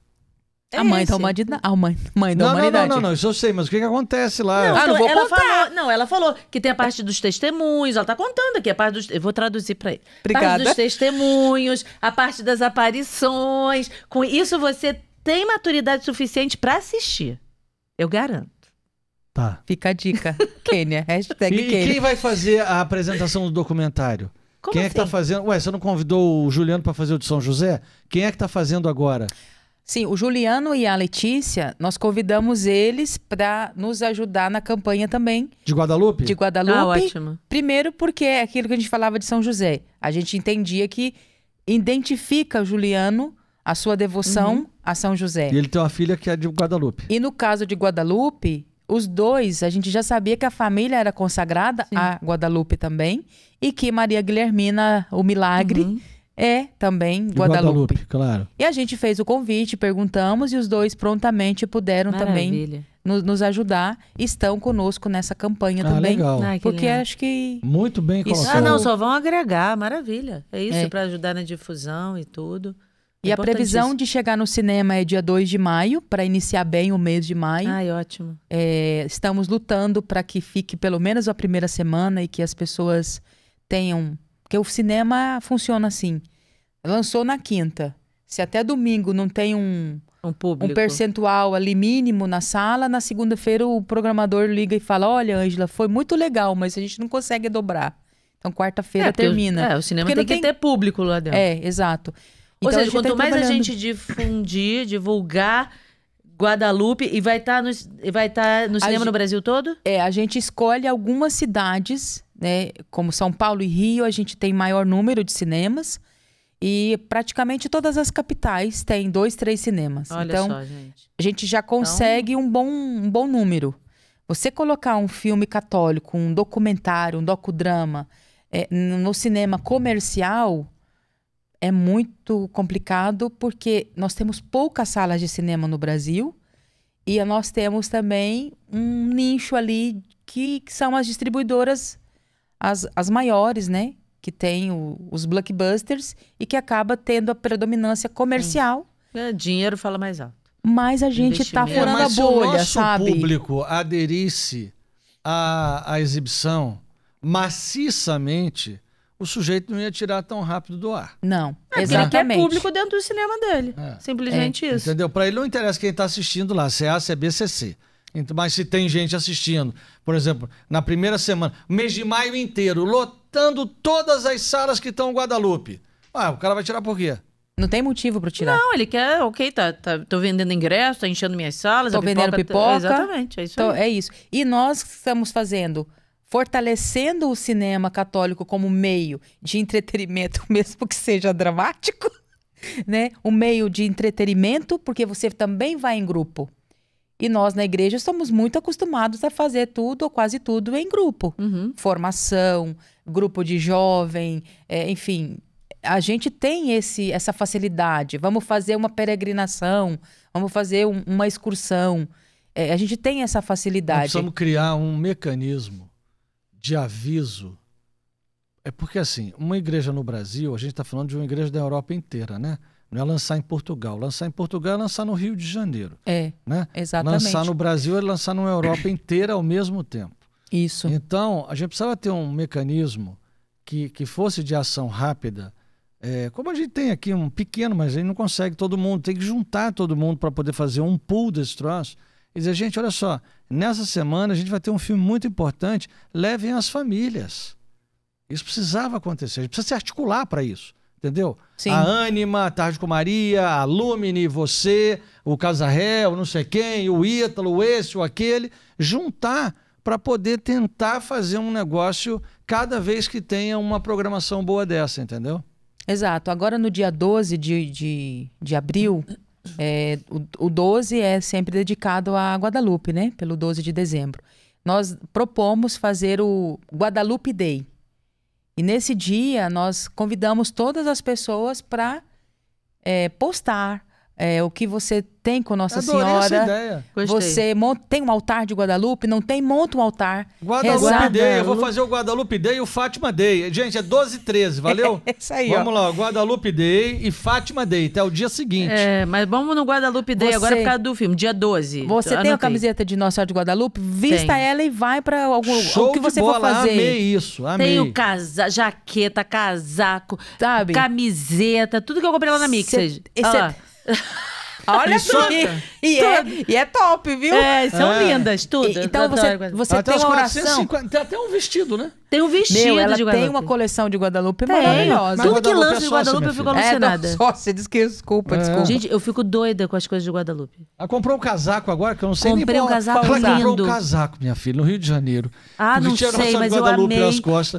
É a mãe esse. da humanidade. A mãe, mãe da não, humanidade. Não, não, não, isso eu sei, mas o que, que acontece lá? Não, ah, não então vou ela Falou, não, ela falou que tem a parte dos testemunhos, ela tá contando aqui, a parte dos. Eu vou traduzir para ele. Obrigada. A parte dos testemunhos, a parte das aparições. Com isso você tem maturidade suficiente para assistir. Eu garanto. Tá. Fica a dica. Kênia. Hashtag e, quem vai fazer a apresentação do documentário? Como quem assim? é que tá assim? fazendo? Ué, você não convidou o Juliano para fazer o de São José? Quem é que tá fazendo agora? Sim, o Juliano e a Letícia, nós convidamos eles para nos ajudar na campanha também. De Guadalupe? De Guadalupe. Ah, ótimo. Primeiro, porque é aquilo que a gente falava de São José. A gente entendia que identifica Juliano a sua devoção uhum. a São José. E ele tem uma filha que é de Guadalupe. E no caso de Guadalupe, os dois, a gente já sabia que a família era consagrada Sim. a Guadalupe também e que Maria Guilhermina, o milagre, uhum. É também Guadalupe. Guadalupe. claro. E a gente fez o convite, perguntamos e os dois prontamente puderam Maravilha. também nos ajudar. Estão conosco nessa campanha ah, também. Legal. Ai, porque acho que. Muito bem colocado. Isso... Ah, não, só vão agregar. Maravilha. É isso, é. para ajudar na difusão e tudo. E a previsão de chegar no cinema é dia 2 de maio, para iniciar bem o mês de maio. Ai, ótimo. É, estamos lutando para que fique pelo menos a primeira semana e que as pessoas tenham. Porque o cinema funciona assim lançou na quinta. Se até domingo não tem um, um, um percentual ali mínimo na sala, na segunda-feira o programador liga e fala: Olha, Ângela, foi muito legal, mas a gente não consegue dobrar. Então, quarta-feira é, termina. Porque, é, o cinema porque tem que tem... ter público lá dentro. É, exato. Ou então, seja, tá quanto mais a gente difundir, divulgar Guadalupe, e vai estar tá no, vai tá no cinema gente, no Brasil todo? É, a gente escolhe algumas cidades, né? Como São Paulo e Rio, a gente tem maior número de cinemas. E praticamente todas as capitais têm dois, três cinemas. Olha então, só, gente. a gente já consegue então... um, bom, um bom número. Você colocar um filme católico, um documentário, um docudrama é, no cinema comercial é muito complicado porque nós temos poucas salas de cinema no Brasil e nós temos também um nicho ali que, que são as distribuidoras, as, as maiores, né? que tem o, os blockbusters e que acaba tendo a predominância comercial. Hum. É, dinheiro fala mais alto. Mas a gente tá está furando é, a bolha, sabe? Se o público aderisse à, à exibição maciçamente, o sujeito não ia tirar tão rápido do ar. Não, é, exatamente. Ele quer público dentro do cinema dele. É. Simplesmente é. isso. Entendeu? Para ele não interessa quem está assistindo lá, se é A, se é B, se é C. Mas se tem gente assistindo, por exemplo, na primeira semana, mês de maio inteiro, lotado matando todas as salas que estão em Guadalupe. Ah, o cara vai tirar por quê? Não tem motivo para tirar. Não, ele quer, ok, tá, tá, tô vendendo ingresso, tá enchendo minhas salas, tô pipoca, vendendo pipoca. Exatamente, é isso. é isso. E nós estamos fazendo fortalecendo o cinema católico como meio de entretenimento, mesmo que seja dramático, né? Um meio de entretenimento, porque você também vai em grupo. E nós na igreja somos muito acostumados a fazer tudo ou quase tudo em grupo. Uhum. Formação, grupo de jovem, é, enfim, a gente tem esse, essa facilidade. Vamos fazer uma peregrinação, vamos fazer um, uma excursão. É, a gente tem essa facilidade. Nós precisamos criar um mecanismo de aviso. É porque, assim, uma igreja no Brasil, a gente está falando de uma igreja da Europa inteira, né? Não é lançar em Portugal. Lançar em Portugal é lançar no Rio de Janeiro. É. Né? Exatamente. Lançar no Brasil é lançar na Europa inteira ao mesmo tempo. Isso. Então, a gente precisava ter um mecanismo que, que fosse de ação rápida. É, como a gente tem aqui um pequeno, mas ele não consegue todo mundo, tem que juntar todo mundo para poder fazer um pool desse troço e dizer, gente, olha só, nessa semana a gente vai ter um filme muito importante, levem as famílias. Isso precisava acontecer, a gente precisa se articular para isso. Entendeu? Sim. A Anima, a Tarde com Maria, a Lumine, você, o Casarré, o não sei quem, o Ítalo, esse, ou aquele. Juntar para poder tentar fazer um negócio cada vez que tenha uma programação boa dessa, entendeu? Exato. Agora no dia 12 de, de, de abril, é, o, o 12 é sempre dedicado a Guadalupe, né? Pelo 12 de dezembro. Nós propomos fazer o Guadalupe Day. E nesse dia nós convidamos todas as pessoas para é, postar, é, o que você tem com Nossa Adorei Senhora. Essa ideia. Você monta, tem um altar de Guadalupe? Não tem? Monta um altar. Guadalupe Day, eu vou fazer o Guadalupe Day e o Fátima Day. Gente, é 12 e 13, valeu? É, isso aí. Vamos ó. lá, Guadalupe Day e Fátima Day, até o dia seguinte. É, mas vamos no Guadalupe Day você, agora por causa do filme, dia 12. Você ah, tem anotei. a camiseta de Nossa Senhora de Guadalupe? Vista tem. ela e vai para algum Show o que você bola, for fazer. Amei isso, amei. Tenho casa, jaqueta, casaco, Sabe? camiseta, tudo que eu comprei lá na Mixers. Cê, ah. Olha só. E, é, e é top, viu? É, são é. lindas, tudo. E, então você, você tem, uma oração... Tem até um vestido, né? Tem um vestido Meu, ela de Guadalupe. tem uma coleção de Guadalupe tem. maravilhosa. tudo que é lança é de Guadalupe eu fico é, alucinada. É, só, você diz que desculpa, é. desculpa. Gente, eu fico doida com as coisas de Guadalupe. Ela ah, comprou um casaco agora, que eu não sei Comprei nem um qual, casaco qual, lindo. comprou um casaco, minha filha, no Rio de Janeiro. Ah, não sei, mas eu amei.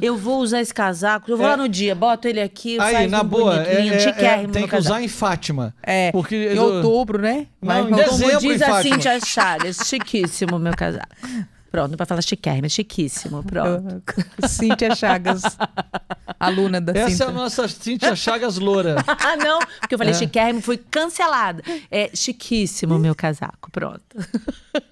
Eu vou usar esse casaco, eu vou lá no dia, boto ele aqui, Aí, na boa, tem que usar em Fátima. É, porque em outubro, né? Mas não, em exemplo, diz a Cintia Chagas, Chiquíssimo meu casaco. Pronto, para falar chiquérrima, chiquíssimo, pronto. Cíntia Chagas, aluna da Essa Cíntia. é a nossa Cíntia Chagas loura. ah, não, porque eu falei é. chiquérrimo, fui cancelada. É chiquíssimo meu casaco, pronto.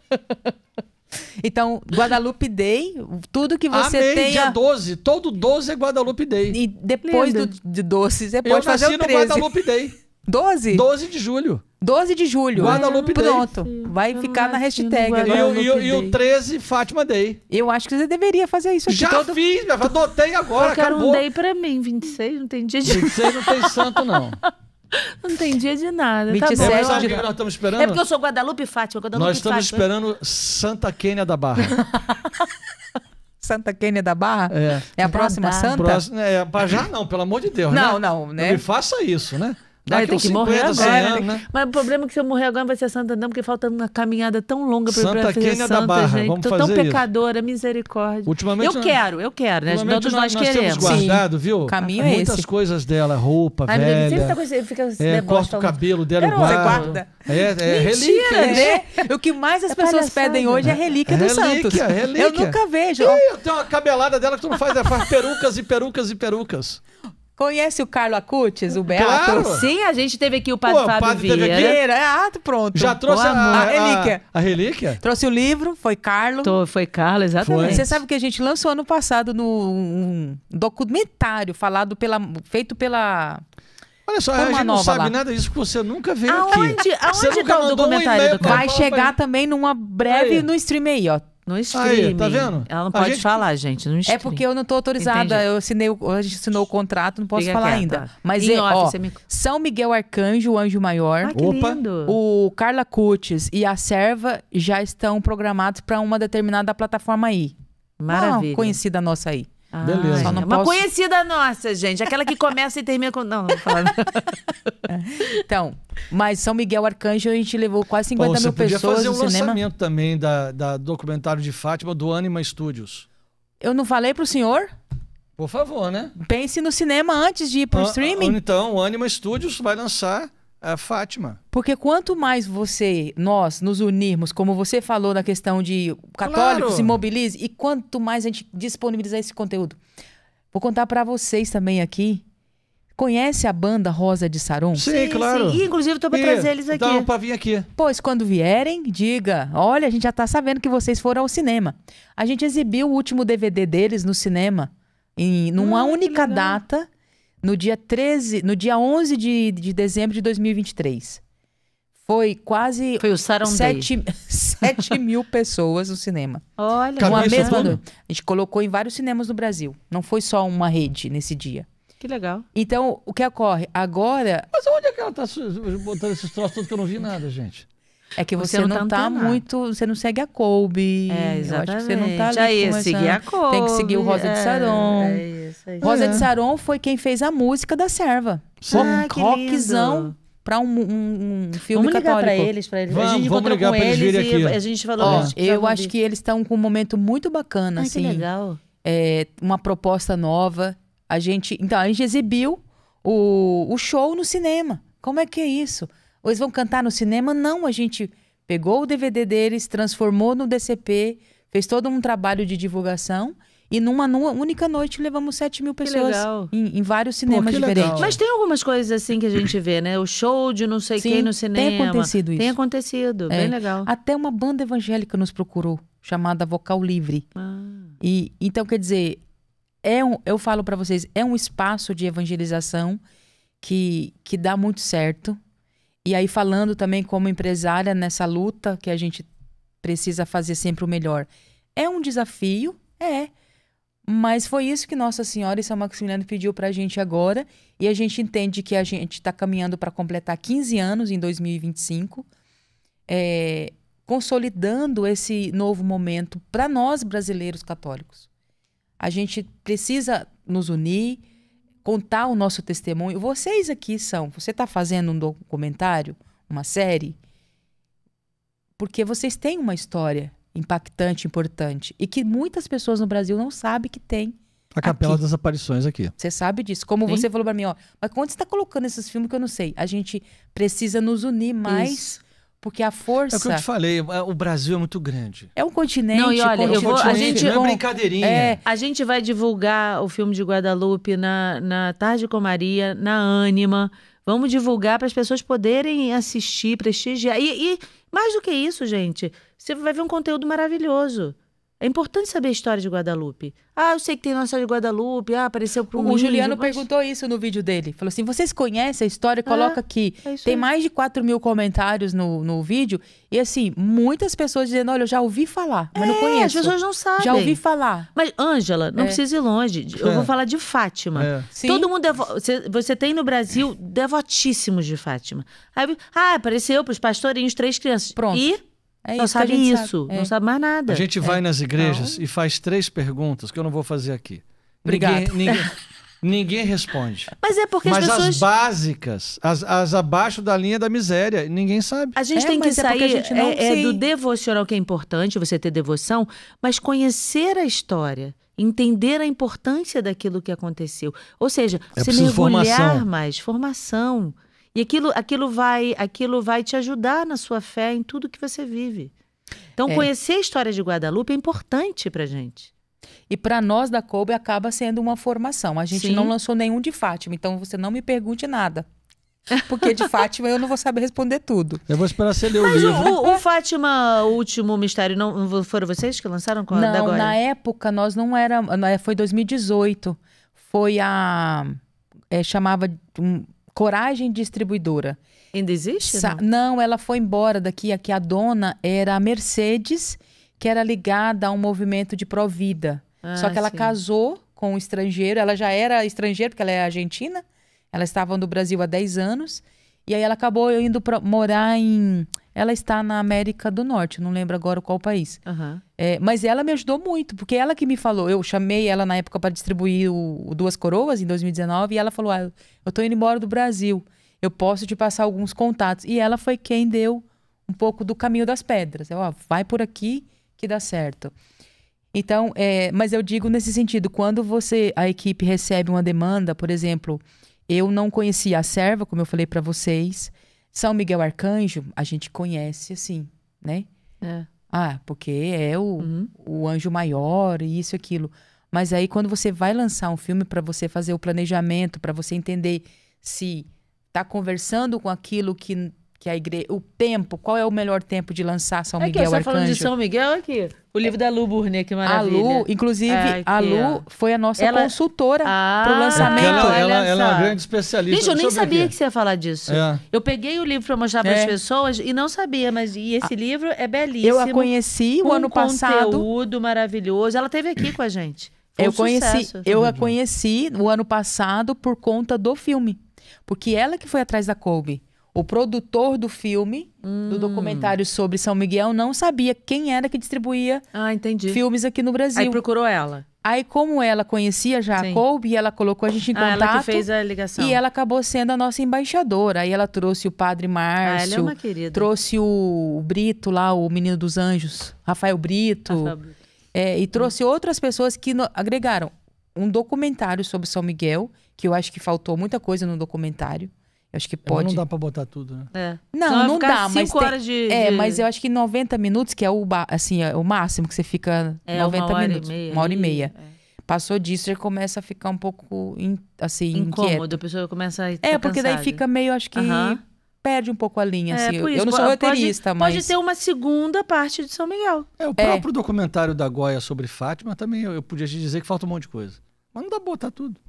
Então, Guadalupe Day, tudo que você Amei, tenha... dia 12. Todo 12 é Guadalupe Day. E depois do, de 12, você pode eu fazer o 13. Eu nasci no Guadalupe Day. 12? 12 de julho. 12 de julho. Guadalupe Day. Pronto. Vai eu ficar na hashtag. E, e, e o 13, Fátima Day. Eu acho que você deveria fazer isso aqui. Já todo... fiz, já adotei agora, eu quero acabou. um Day pra mim. 26 não tem dia de... 26 não tem santo, não. Não tem dia de nada. 27 tá bom. de... nós estamos é esperando? É porque eu sou Guadalupe Fátima. Guadalupe nós estamos Fátima. esperando Santa Quênia da Barra. Santa Quênia da Barra? É. É a próxima Santa? Próxima, é, pra já não, pelo amor de Deus, Não, né? não, né? Não me faça isso, né? Daí tem que 50, morrer agora. Anos, né? Mas o problema é que se eu morrer agora vai ser Santander, porque falta uma caminhada tão longa para Santa Quênia Santa, da Barra. Gente. Vamos Tô fazer tão isso. pecadora, misericórdia. Ultimamente, eu quero, eu quero, né? Todos nós, nós queremos. Temos guardado, Sim. viu? O caminho Muitas é Muitas coisas dela, roupa, Ai, ah, velha. tá fica é, corta o cabelo dela e guarda. É, é relíquia. Né? O que mais as é pessoas palhaçada. pedem hoje é relíquia, é relíquia do Santos. É relíquia. relíquia. Eu nunca vejo. Ih, tem uma cabelada dela que tu não faz, é faz perucas e perucas e perucas. Conhece o Carlo Acutis, o Beato? Claro. Sim, a gente teve aqui o Padre Pô, Fábio padre Vieira. É, ah, pronto. Já trouxe a, a, relíquia. A, relíquia? Trouxe o livro, foi Carlo. Tô, foi Carlo, exatamente. Foi. Você sabe que a gente lançou ano passado no, um documentário falado pela, feito pela... Olha só, a gente não sabe lá. nada disso que você nunca veio aonde, aqui. Aonde está o documentário? Um do... Vai chegar também numa breve aí. no stream aí, ó. No streaming. Aí, tá vendo? Ela não pode gente... falar, gente. No É porque eu não tô autorizada. Entendi. Eu assinei, a gente assinou o contrato, não posso Fica falar quieta. ainda. Ah, tá. Mas é, ó, me... São Miguel Arcanjo, o anjo maior. Ah, Opa. Lindo. O Carla Cutis e a Serva já estão programados para uma determinada plataforma aí. Maravilha. conhecida nossa aí. Ah, Beleza. Só não é uma posso... conhecida nossa, gente. Aquela que começa e termina com. Não, não vou falar. então, mas São Miguel Arcanjo a gente levou quase 50 Pô, mil pessoas. Você podia fazer um cinema. lançamento também da, da documentário de Fátima do Anima Studios. Eu não falei pro senhor? Por favor, né? Pense no cinema antes de ir pro ah, streaming. Ah, então, o Anima Studios vai lançar a Fátima. Porque quanto mais você, nós, nos unirmos, como você falou na questão de católicos claro. se mobilize, e quanto mais a gente disponibilizar esse conteúdo. Vou contar para vocês também aqui. Conhece a banda Rosa de Saron? Sim, sim claro. Sim. E, inclusive, estou para trazer eles aqui. Então, para vir aqui. Pois, quando vierem, diga: olha, a gente já está sabendo que vocês foram ao cinema. A gente exibiu o último DVD deles no cinema, em numa ah, única data no dia 13, no dia 11 de, de dezembro de 2023. Foi quase Foi o Sarandei. 7, 7 mil pessoas no cinema. Olha, uma Cabeça mesma A gente colocou em vários cinemas no Brasil. Não foi só uma rede nesse dia. que legal. Então, o que ocorre? Agora, Mas onde é que ela tá botando esses troços todos que eu não vi nada, gente? É que você, você não, está tá muito. Você não segue a Colby. É, exatamente. Eu acho que você não tá ali. Aí, é. seguir a Colby, Tem que seguir o Rosa é, de Saron. É isso, é isso. Rosa é. de Saron foi quem fez a música da serva. Ah, um rockzão para um, um, um, filme vamos ligar católico. para eles, para eles. Vamos, a gente vamos ligar com eles, eles aqui. a gente falou. Ó, eu acho que eles estão com um momento muito bacana, Ai, assim. Que legal. É, uma proposta nova. A gente, então a gente exibiu o, o show no cinema. Como é que é isso? Ou eles vão cantar no cinema? Não, a gente pegou o DVD deles, transformou no DCP, fez todo um trabalho de divulgação e numa, numa, única noite levamos 7 mil pessoas em, em, vários cinemas Pô, diferentes. Mas tem algumas coisas assim que a gente vê, né? O show de não sei Sim, quem no cinema. Tem acontecido isso. Tem acontecido, é. bem legal. Até uma banda evangélica nos procurou, chamada Vocal Livre. Ah. E Então, quer dizer, é um, eu falo para vocês, é um espaço de evangelização que, que dá muito certo. E aí, falando também como empresária nessa luta que a gente precisa fazer sempre o melhor. É um desafio, é. Mas foi isso que Nossa Senhora e São Maximiliano pediu para a gente agora. E a gente entende que a gente está caminhando para completar 15 anos em 2025, é, consolidando esse novo momento para nós brasileiros católicos. A gente precisa nos unir, contar o nosso testemunho. Vocês aqui são. Você está fazendo um documentário, uma série, porque vocês têm uma história impactante, importante e que muitas pessoas no Brasil não sabem que tem. A Capela aqui. das Aparições aqui. Você sabe disso. Como Sim. você falou para mim, ó, mas quando você está colocando esses filmes que eu não sei, a gente precisa nos unir mais. Isso porque a força. É o que eu te falei, é, o Brasil é muito grande. É um continente. Não, e olha, eu vou, a gente, não é, é brincadeirinha. É, a gente vai divulgar o filme de Guadalupe na, na Tarde com Maria, na Anima. Vamos divulgar para as pessoas poderem assistir, prestigiar. E, e mais do que isso, gente, você vai ver um conteúdo maravilhoso. É importante saber a história de Guadalupe. Ah, eu sei que tem nossa de Guadalupe. Ah, apareceu para O Juliano mas... perguntou isso no vídeo dele. Falou assim: vocês conhecem a história? É, Coloca é, aqui. É tem aí. mais de 4 mil comentários no, no vídeo. E assim, muitas pessoas dizendo: olha, eu já ouvi falar, mas é, não conheço. As pessoas não sabem. Já ouvi falar. Mas, Ângela, não é. precisa ir longe. É. Eu vou falar de Fátima. Sim. Todo mundo. Devo... Você, você tem no Brasil devotíssimos de Fátima. Aí, ah, apareceu para os pastorinhos três crianças. Pronto. E é isso sabe isso, sabe. não é. sabe mais nada. A gente vai é. nas igrejas não. e faz três perguntas que eu não vou fazer aqui. Obrigado. Ninguém, ninguém, ninguém responde. Mas é porque mas as, pessoas... as básicas, as, as, abaixo da linha da miséria, ninguém sabe. A gente é, tem que é sair não... é, é do devocional que é importante você ter devoção, mas conhecer a história entender a importância daquilo que aconteceu. Ou seja, é você mergulhar formação. mais, formação. E aquilo, aquilo, vai, aquilo vai te ajudar na sua fé em tudo que você vive. Então, é. conhecer a história de Guadalupe é importante para gente. E para nós da Kobe acaba sendo uma formação. A gente Sim. não lançou nenhum de Fátima, então você não me pergunte nada. Porque de Fátima eu não vou saber responder tudo. Eu vou esperar você ler Mas o livro. O, o Fátima, o último mistério, não foram vocês que lançaram com a Não, agora? na época nós não era, foi 2018. Foi a é, chamava um, Coragem Distribuidora. Ainda existe? Sa não? não, ela foi embora daqui. Aqui a dona era a Mercedes, que era ligada a um movimento de Provida. Ah, Só que ela sim. casou com um estrangeiro. Ela já era estrangeira, porque ela é argentina. Ela estava no Brasil há 10 anos. E aí ela acabou indo pra, morar em. Ela está na América do Norte, não lembro agora qual país. Uhum. É, mas ela me ajudou muito, porque ela que me falou. Eu chamei ela na época para distribuir o, o, Duas Coroas, em 2019, e ela falou: ah, eu estou indo embora do Brasil, eu posso te passar alguns contatos. E ela foi quem deu um pouco do caminho das pedras. Eu, é, ah, vai por aqui que dá certo. Então, é, mas eu digo nesse sentido: quando você, a equipe recebe uma demanda, por exemplo eu não conhecia a serva, como eu falei para vocês. São Miguel Arcanjo, a gente conhece assim, né? É. Ah, porque é o, uhum. o anjo maior e isso e aquilo. Mas aí quando você vai lançar um filme para você fazer o planejamento, para você entender se está conversando com aquilo que que a igreja, o tempo, qual é o melhor tempo de lançar São Miguel aqui, Arcanjo? Tá falando de São Miguel aqui. O livro da Lu Burnet, que maravilha. A Lu, inclusive, aqui, a Lu foi a nossa ela... consultora ah, pro lançamento. Ela, ela, ela, é uma grande especialista. Gente, eu nem sabia que você ia falar disso. É. Eu peguei o livro para mostrar para as é. pessoas e não sabia, mas e esse a... livro é belíssimo. Eu a conheci o ano passado. Um conteúdo maravilhoso. Ela teve aqui com a gente. Foi eu um conheci, sucesso. Assim. eu a conheci o ano passado por conta do filme. Porque ela que foi atrás da Colby. O produtor do filme, hum. do documentário sobre São Miguel, não sabia quem era que distribuía ah, filmes aqui no Brasil. Aí procurou ela. Aí, como ela conhecia já Sim. a Colby, ela colocou a gente em ah, contato. Ela que fez a ligação. E ela acabou sendo a nossa embaixadora. Aí ela trouxe o padre Márcio. Ah, ela é uma querida. Trouxe o Brito lá, o menino dos anjos, Rafael Brito. Rafael Brito. É, e trouxe hum. outras pessoas que no, agregaram um documentário sobre São Miguel, que eu acho que faltou muita coisa no documentário acho que é, pode. não dá pra botar tudo, né? É. Não, não dá, cinco mas. Tem... Horas de, É, mas eu acho que 90 minutos, que é o, ba... assim, é o máximo que você fica é, 90 uma hora minutos. E meia, uma hora e meia. É. Passou disso, já começa a ficar um pouco in... assim, incômodo. Inquieta. A pessoa começa a. É, porque cansada. daí fica meio, acho que. Uh -huh. Perde um pouco a linha, é, assim. Isso, eu não sou roteirista, mas. Pode ter uma segunda parte de São Miguel. É, o é. próprio documentário da Goya sobre Fátima também, eu, eu podia te dizer que falta um monte de coisa. Mas não dá pra botar tudo.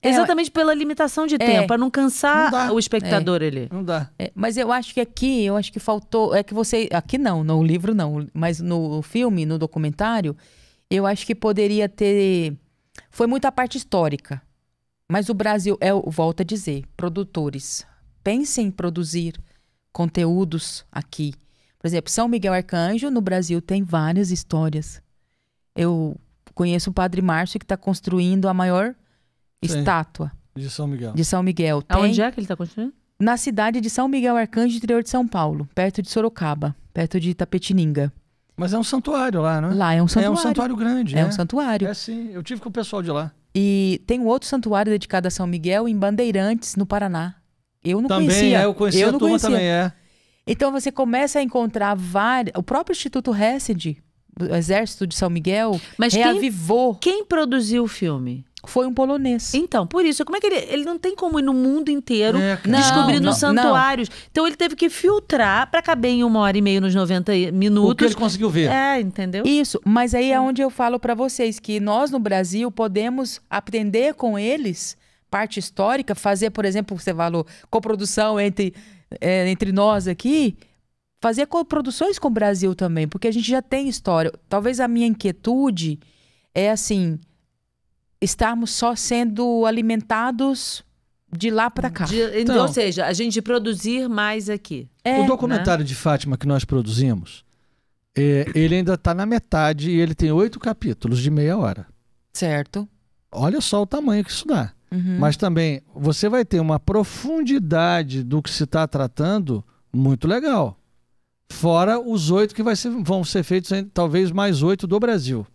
É, Exatamente pela limitação de é. tempo, para não cansar não o espectador ele é. Não dá. mas eu acho que aqui, eu acho que faltou. É que você. Aqui não, no livro não, mas no filme, no documentário, eu acho que poderia ter. Foi muita parte histórica. Mas o Brasil, é, volta a dizer, produtores, pensem em produzir conteúdos aqui. Por exemplo, São Miguel Arcanjo, no Brasil, tem várias histórias. Eu conheço o padre Márcio, que está construindo a maior Sim. Estátua. De São Miguel. De São Miguel. Tem... é que ele está construindo? Na cidade de São Miguel Arcanjo, interior de São Paulo, perto de Sorocaba, perto de Tapetininga. Mas é um santuário lá, não é? Lá é um santuário. É um santuário grande. É, é. um santuário. É sim, eu tive com o pessoal de lá. E tem um outro santuário dedicado a São Miguel em Bandeirantes, no Paraná. Eu não também, conhecia. Também, é, eu conheci eu a não turma conhecia. também, é. Então você começa a encontrar várias. O próprio Instituto Hesed, o Exército de São Miguel, Mas reavivou. Quem, quem produziu o filme? foi um polonês. Então, por isso, como é que ele. Ele não tem como ir no mundo inteiro é, descobrindo não, santuários. Não. Então ele teve que filtrar para caber em uma hora e meia nos 90 minutos. O que ele conseguiu ver. É, entendeu? Isso, mas aí é, é onde eu falo para vocês que nós no Brasil podemos aprender com eles parte histórica, fazer, por exemplo, você falou, coprodução entre, é, entre nós aqui, fazer coproduções com o Brasil também, porque a gente já tem história. Talvez a minha inquietude é assim, estarmos só sendo alimentados de lá para cá. De, então, então, ou seja, a gente produzir mais aqui. É, o documentário né? de Fátima que nós produzimos, é, ele ainda está na metade e ele tem oito capítulos de meia hora. Certo. Olha só o tamanho que isso dá. Uhum. Mas também você vai ter uma profundidade do que se está tratando muito legal. Fora os oito que ser, vão ser feitos, talvez mais oito do Brasil.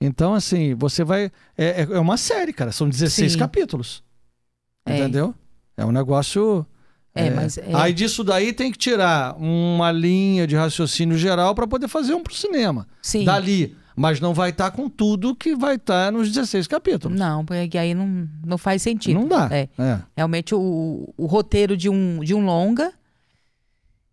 Então, assim, você vai. É, é, é uma série, cara. São 16 Sim. capítulos. É. Entendeu? É um negócio. É, é mas Aí disso daí tem que tirar uma linha de raciocínio geral para poder fazer um pro cinema. Sim. Dali. Mas não vai estar tá com tudo que vai estar tá nos 16 capítulos. Não, porque aí não, não faz sentido. Não dá. Realmente o, o roteiro de um, de um longa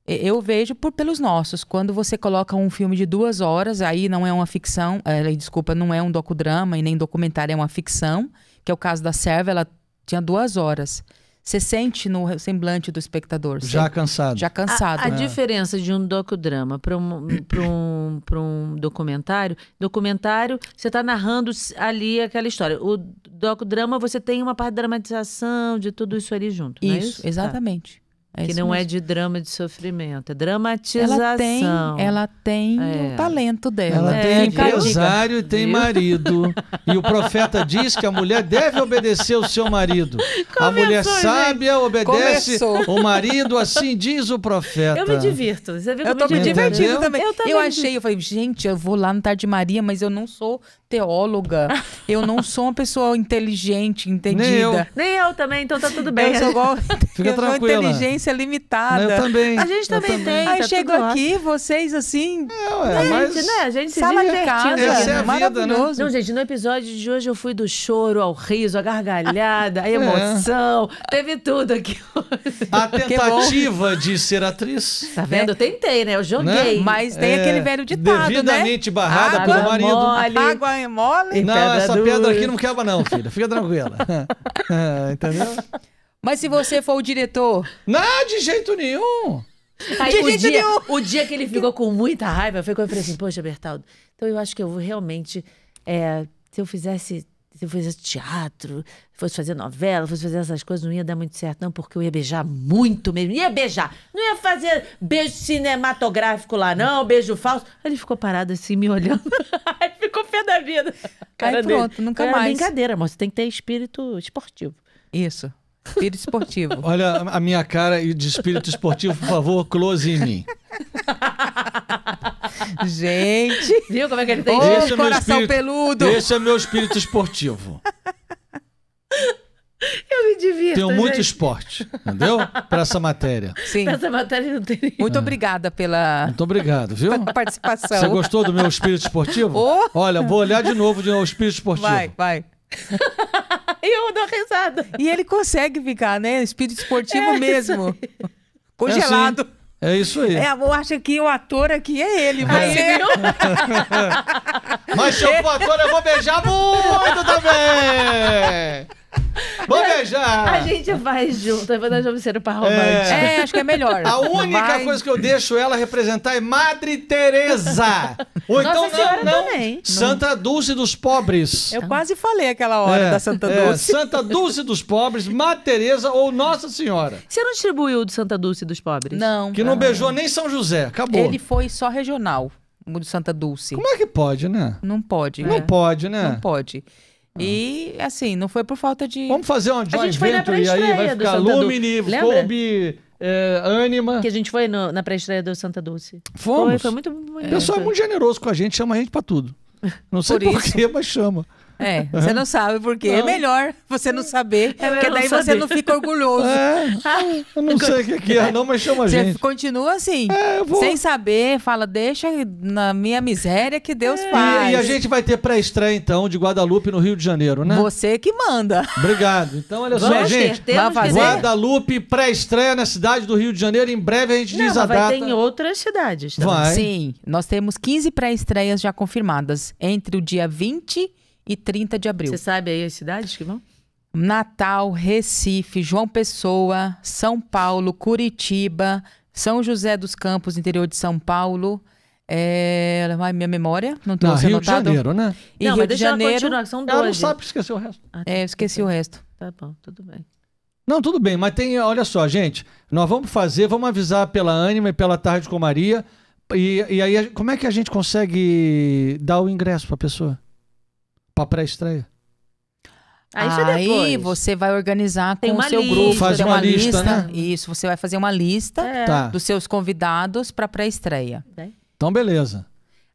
eu vejo por pelos nossos. Quando você coloca um filme de duas horas, aí não é uma ficção, é, desculpa, não é um docudrama e nem documentário, é uma ficção, que é o caso da Serva, ela tinha duas horas. Você sente no semblante do espectador. Já sempre, cansado. Já cansado. A, a é. diferença de um docudrama para um, um, um documentário, documentário, você está narrando ali aquela história. O docudrama, você tem uma parte de dramatização de tudo isso ali junto. Isso, é isso? Tá. exatamente. Tá. É que não é mesmo. é de drama de sofrimento, é dramatização. Ela tem, ela tem é. o talento dela. Ela é, tem empresário e tem viu? marido. e o profeta diz que a mulher deve obedecer o seu marido. Começou, a mulher sábia gente. obedece Começou. o marido, assim diz o profeta. Eu me divirto. Você viu eu tô me divertindo também. Eu, também. eu achei, eu falei, gente, eu vou lá no Tarde Maria, mas eu não sou teóloga. Eu não sou uma pessoa inteligente, entendida. Nem eu, Nem eu também, então tá tudo bem. Eu sou igual. Fica eu tranquila. inteligência limitada. Eu também. A gente também, também. tem. Aí tá chego aqui, vocês assim. É, ué, mas... né? A gente se Sala divertindo. Essa é a maravilhoso. Vida, né? Não, gente, no episódio de hoje eu fui do choro ao riso, à gargalhada, à é. emoção. É. Teve tudo aqui hoje. A tentativa de ser atriz. Tá vendo? É. Né? Eu tentei, né? Eu joguei. Né? Mas tem é. aquele velho ditado, né? Devidamente né? barrada água pelo marido. Mole. Água é mole. E não, essa dura. pedra aqui não quebra, não, filha. Fica tranquila. Ah, entendeu? Mas se você for o diretor. Não, de jeito nenhum! Aí, de o, jeito dia, nenhum. o dia que ele ficou com muita raiva foi quando eu falei assim: Poxa, Bertaldo, então eu acho que eu vou realmente. É, se eu fizesse se eu fizesse teatro, fosse fazer novela, fosse fazer essas coisas, não ia dar muito certo, não, porque eu ia beijar muito mesmo. Ia beijar. Não ia fazer beijo cinematográfico lá, não, beijo falso. Ele ficou parado assim, me olhando. da vida. Cara Aí pronto, dele. nunca é mais. É brincadeira, amor. Você tem que ter espírito esportivo. Isso. Espírito esportivo. Olha a minha cara de espírito esportivo, por favor, close em mim. Gente. Viu como é que ele tem? Ô, esse é coração é espírito, peludo. Esse é meu espírito esportivo. Eu me divirto. Tenho muito gente. esporte, entendeu? Para essa matéria. Sim. Pra essa matéria não tem. Muito é. obrigada pela. Muito obrigado, viu? Pela participação. Você gostou do meu espírito esportivo? Oh. Olha, vou olhar de novo de novo o espírito esportivo. Vai, vai. e eu dou risada. E ele consegue ficar, né? Espírito esportivo é mesmo. Congelado. É É isso aí. É, eu acho que o ator aqui é ele, Vai É. Viu? Mas se eu for ator, eu vou beijar muito também! Vou beijar! A gente vai junto, vai dar travesseiro pra romântica. É. é, acho que é melhor. A única vai. coisa que eu deixo ela representar é Madre Teresa. Ou Nossa então não, não. Santa Dulce dos Pobres. Eu quase falei aquela hora é, da Santa é, Dulce. É, Santa Dulce dos Pobres, Madre Teresa ou Nossa Senhora. Você não distribuiu de Santa Dulce dos Pobres? Não. Que não, não beijou nem São José, acabou. Ele foi só regional, o de Santa Dulce. Como é que pode, né? Não pode. Não né? pode, né? Não pode. Uhum. E, assim, não foi por falta de. Vamos fazer uma joint venture e aí vai ficar Lumini, Kobe. É, Anima. Que a gente foi no, na pré-estreia do Santa Dulce. Fomos. Foi, foi muito. O pessoal é muito generoso com a gente, chama a gente pra tudo. Não sei porquê, por mas chama. É, você não sabe porque é não. é melhor você não saber, é porque daí saber. você não fica orgulhoso. É, eu não sei o que, é que é, não, mas chama a gente. continua assim, é, vou... sem saber, fala, deixa na minha miséria que Deus é. faz. E, e, a gente vai ter pré-estreia, então, de Guadalupe no Rio de Janeiro, né? Você que manda. Obrigado. Então, olha Vamos só, gente. Guadalupe, pré-estreia na cidade do Rio de Janeiro, em breve a gente não, diz a data. Vai ter em outras cidades. Também. Vai. Sim, nós temos 15 pré-estreias já confirmadas, entre o dia 20 e 30 de abril. Você sabe aí as cidades que vão? Natal, Recife, João Pessoa, São Paulo, Curitiba, São José dos Campos, interior de São Paulo. É... Ai, minha memória, não estou Rio de Janeiro, né? E não, Rio mas de deixa Janeiro. ela são duas. Ela não sabe esqueceu o resto. Ah, tá. É, eu esqueci o resto. Tá bom, tudo bem. Não, tudo bem, mas tem, olha só, gente, nós vamos fazer, vamos avisar pela Anima e pela Tarde com Maria, e, e aí como é que a gente consegue dar o ingresso para a pessoa? pra pré-estreia. Aí, é Aí você vai organizar com o seu lista, grupo, faz uma, uma lista, lista, né? Isso, você vai fazer uma lista é. tá. dos seus convidados para pré-estreia. Então beleza.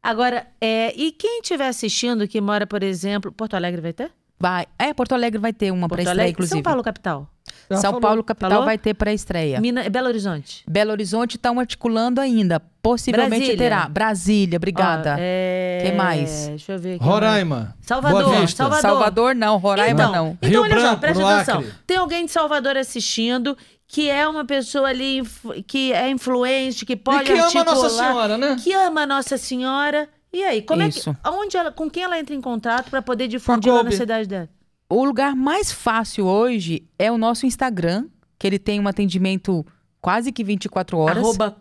Agora, é, e quem estiver assistindo que mora, por exemplo, Porto Alegre vai ter? Vai. É, Porto Alegre vai ter uma pré-estreia inclusive. São Paulo capital. Já São falou. Paulo capital falou? vai ter pré-estreia. Mina... É Belo Horizonte. Belo Horizonte estão tá articulando ainda. Possivelmente Brasília. terá. Brasília, obrigada. Ah, é... Quem mais? Deixa eu ver. Roraima. Salvador, Salvador. Salvador não, Roraima então, não. Então, Rio olha Branco, só, presta atenção. Tem alguém de Salvador assistindo que é uma pessoa ali que é influente, que pode e que articular, ama Nossa Senhora, né? Que ama Nossa Senhora. E aí, como Isso. é que, aonde ela, com quem ela entra em contato para poder difundir na cidade dela? o lugar mais fácil hoje é o nosso Instagram, que ele tem um atendimento quase que 24 horas. Arroba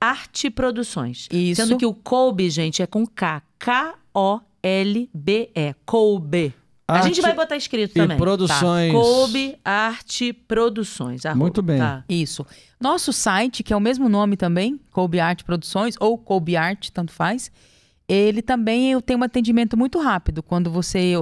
Arte Produções. Isso. Sendo que o Colbe, gente, é com K. K-O-L-B-E. Colbe. Arte a gente vai botar escrito também. Tá. Produções. Tá. Arte Produções. Arroba. Muito bem. Tá. Isso. Nosso site, que é o mesmo nome também, Kobe Arte Produções, ou Kobe Arte, tanto faz, ele também tem um atendimento muito rápido. Quando você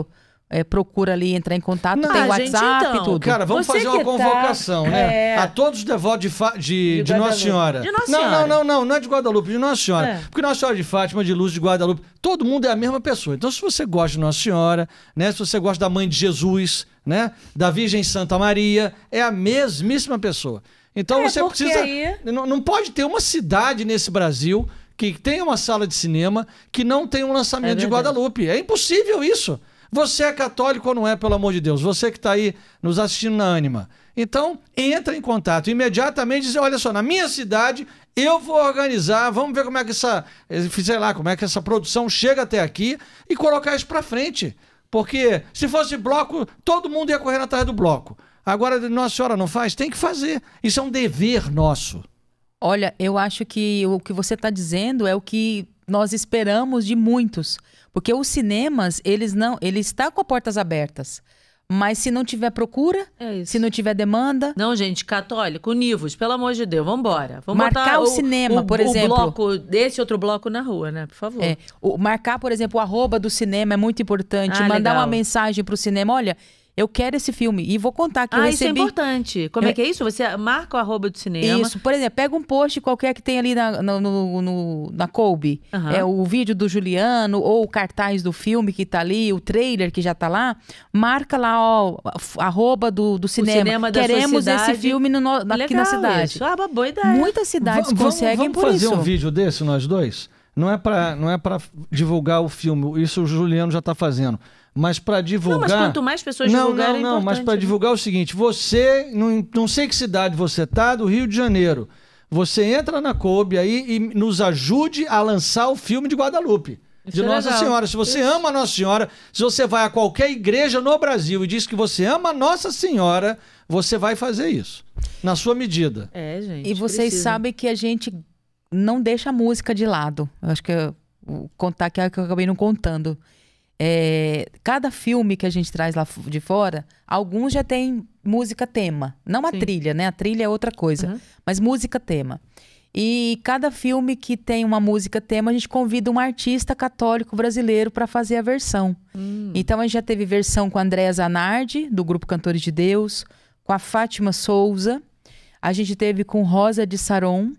é, procura ali entrar em contato, não, tem WhatsApp então, tudo. Cara, vamos Você fazer uma tá convocação, tá... né? É... A todos devotos de, fa... de, de, de Nossa Senhora. De Nossa Senhora. Não, não, não, não, é de Guadalupe, de Nossa Senhora. É. Porque Nossa Senhora de Fátima, de Luz, de Guadalupe, todo mundo é a mesma pessoa. Então, se você gosta de Nossa Senhora, né? Se você gosta da Mãe de Jesus, né? Da Virgem Santa Maria, é a mesmíssima pessoa. Então é, você precisa. Aí... Não, não pode ter uma cidade nesse Brasil que tenha uma sala de cinema que não tenha um lançamento é de Guadalupe. É impossível isso. Você é católico ou não é, pelo amor de Deus? Você que está aí nos assistindo na Anima. Então, entra em contato imediatamente e diz: olha só, na minha cidade eu vou organizar, vamos ver como é que essa, sei lá, como é que essa produção chega até aqui e colocar isso para frente. Porque se fosse bloco, todo mundo ia correr atrás do bloco. Agora, Nossa Senhora não faz? Tem que fazer. Isso é um dever nosso. Olha, eu acho que o que você está dizendo é o que nós esperamos de muitos. Porque os cinemas, eles não, ele está com as portas abertas. Mas se não tiver procura, é se não tiver demanda. Não, gente, católico, Nivos, pelo amor de Deus, vambora. Vamos marcar o, o, cinema, o, por o exemplo. bloco desse outro bloco na rua, né? Por favor. É, marcar, por exemplo, o arroba do cinema é muito importante. Ah, mandar legal. uma mensagem para o cinema. Olha, eu quero esse filme. E vou contar que ah, eu recebi... Ah, isso é importante. Como é eu... é que é isso? Você marca o arroba do cinema. Isso. Por exemplo, pega um post qualquer que tem ali na, no, no na Colby. Uhum. É o vídeo do Juliano ou o cartaz do filme que tá ali, o trailer que já tá lá. Marca lá, ó, arroba do, do cinema. O cinema da Queremos esse filme no, no, Legal, aqui na cidade. Isso. Ah, boa ideia. Muitas cidades v conseguem vamos, vamos fazer um vídeo desse, nós dois? Não é para é divulgar o filme. Isso o Juliano já tá fazendo. Mas para divulgar. Não, mas quanto mais pessoas não, divulgarem. Não, não, é mas para né? divulgar é o seguinte: você, não, não sei que cidade você tá, do Rio de Janeiro. Você entra na Kobe aí e nos ajude a lançar o filme de Guadalupe. Isso de é Nossa Senhora. Se você Isso. ama Nossa Senhora, se você vai a qualquer igreja no Brasil e diz que você ama Nossa Senhora, você vai fazer isso. Na sua medida. É, gente. E vocês precisa. sabem que a gente não deixa a música de lado. Eu acho que eu, contar é que eu acabei não contando. É, cada filme que a gente traz lá de fora, alguns já tem música tema. Não a Sim. trilha, né? A trilha é outra coisa. Uhum. Mas música tema. E cada filme que tem uma música tema, a gente convida um artista católico brasileiro para fazer a versão. Hum. Então a gente já teve versão com a Andréa Zanardi, do grupo Cantores de Deus, com a Fátima Souza, a gente teve com Rosa de Saron,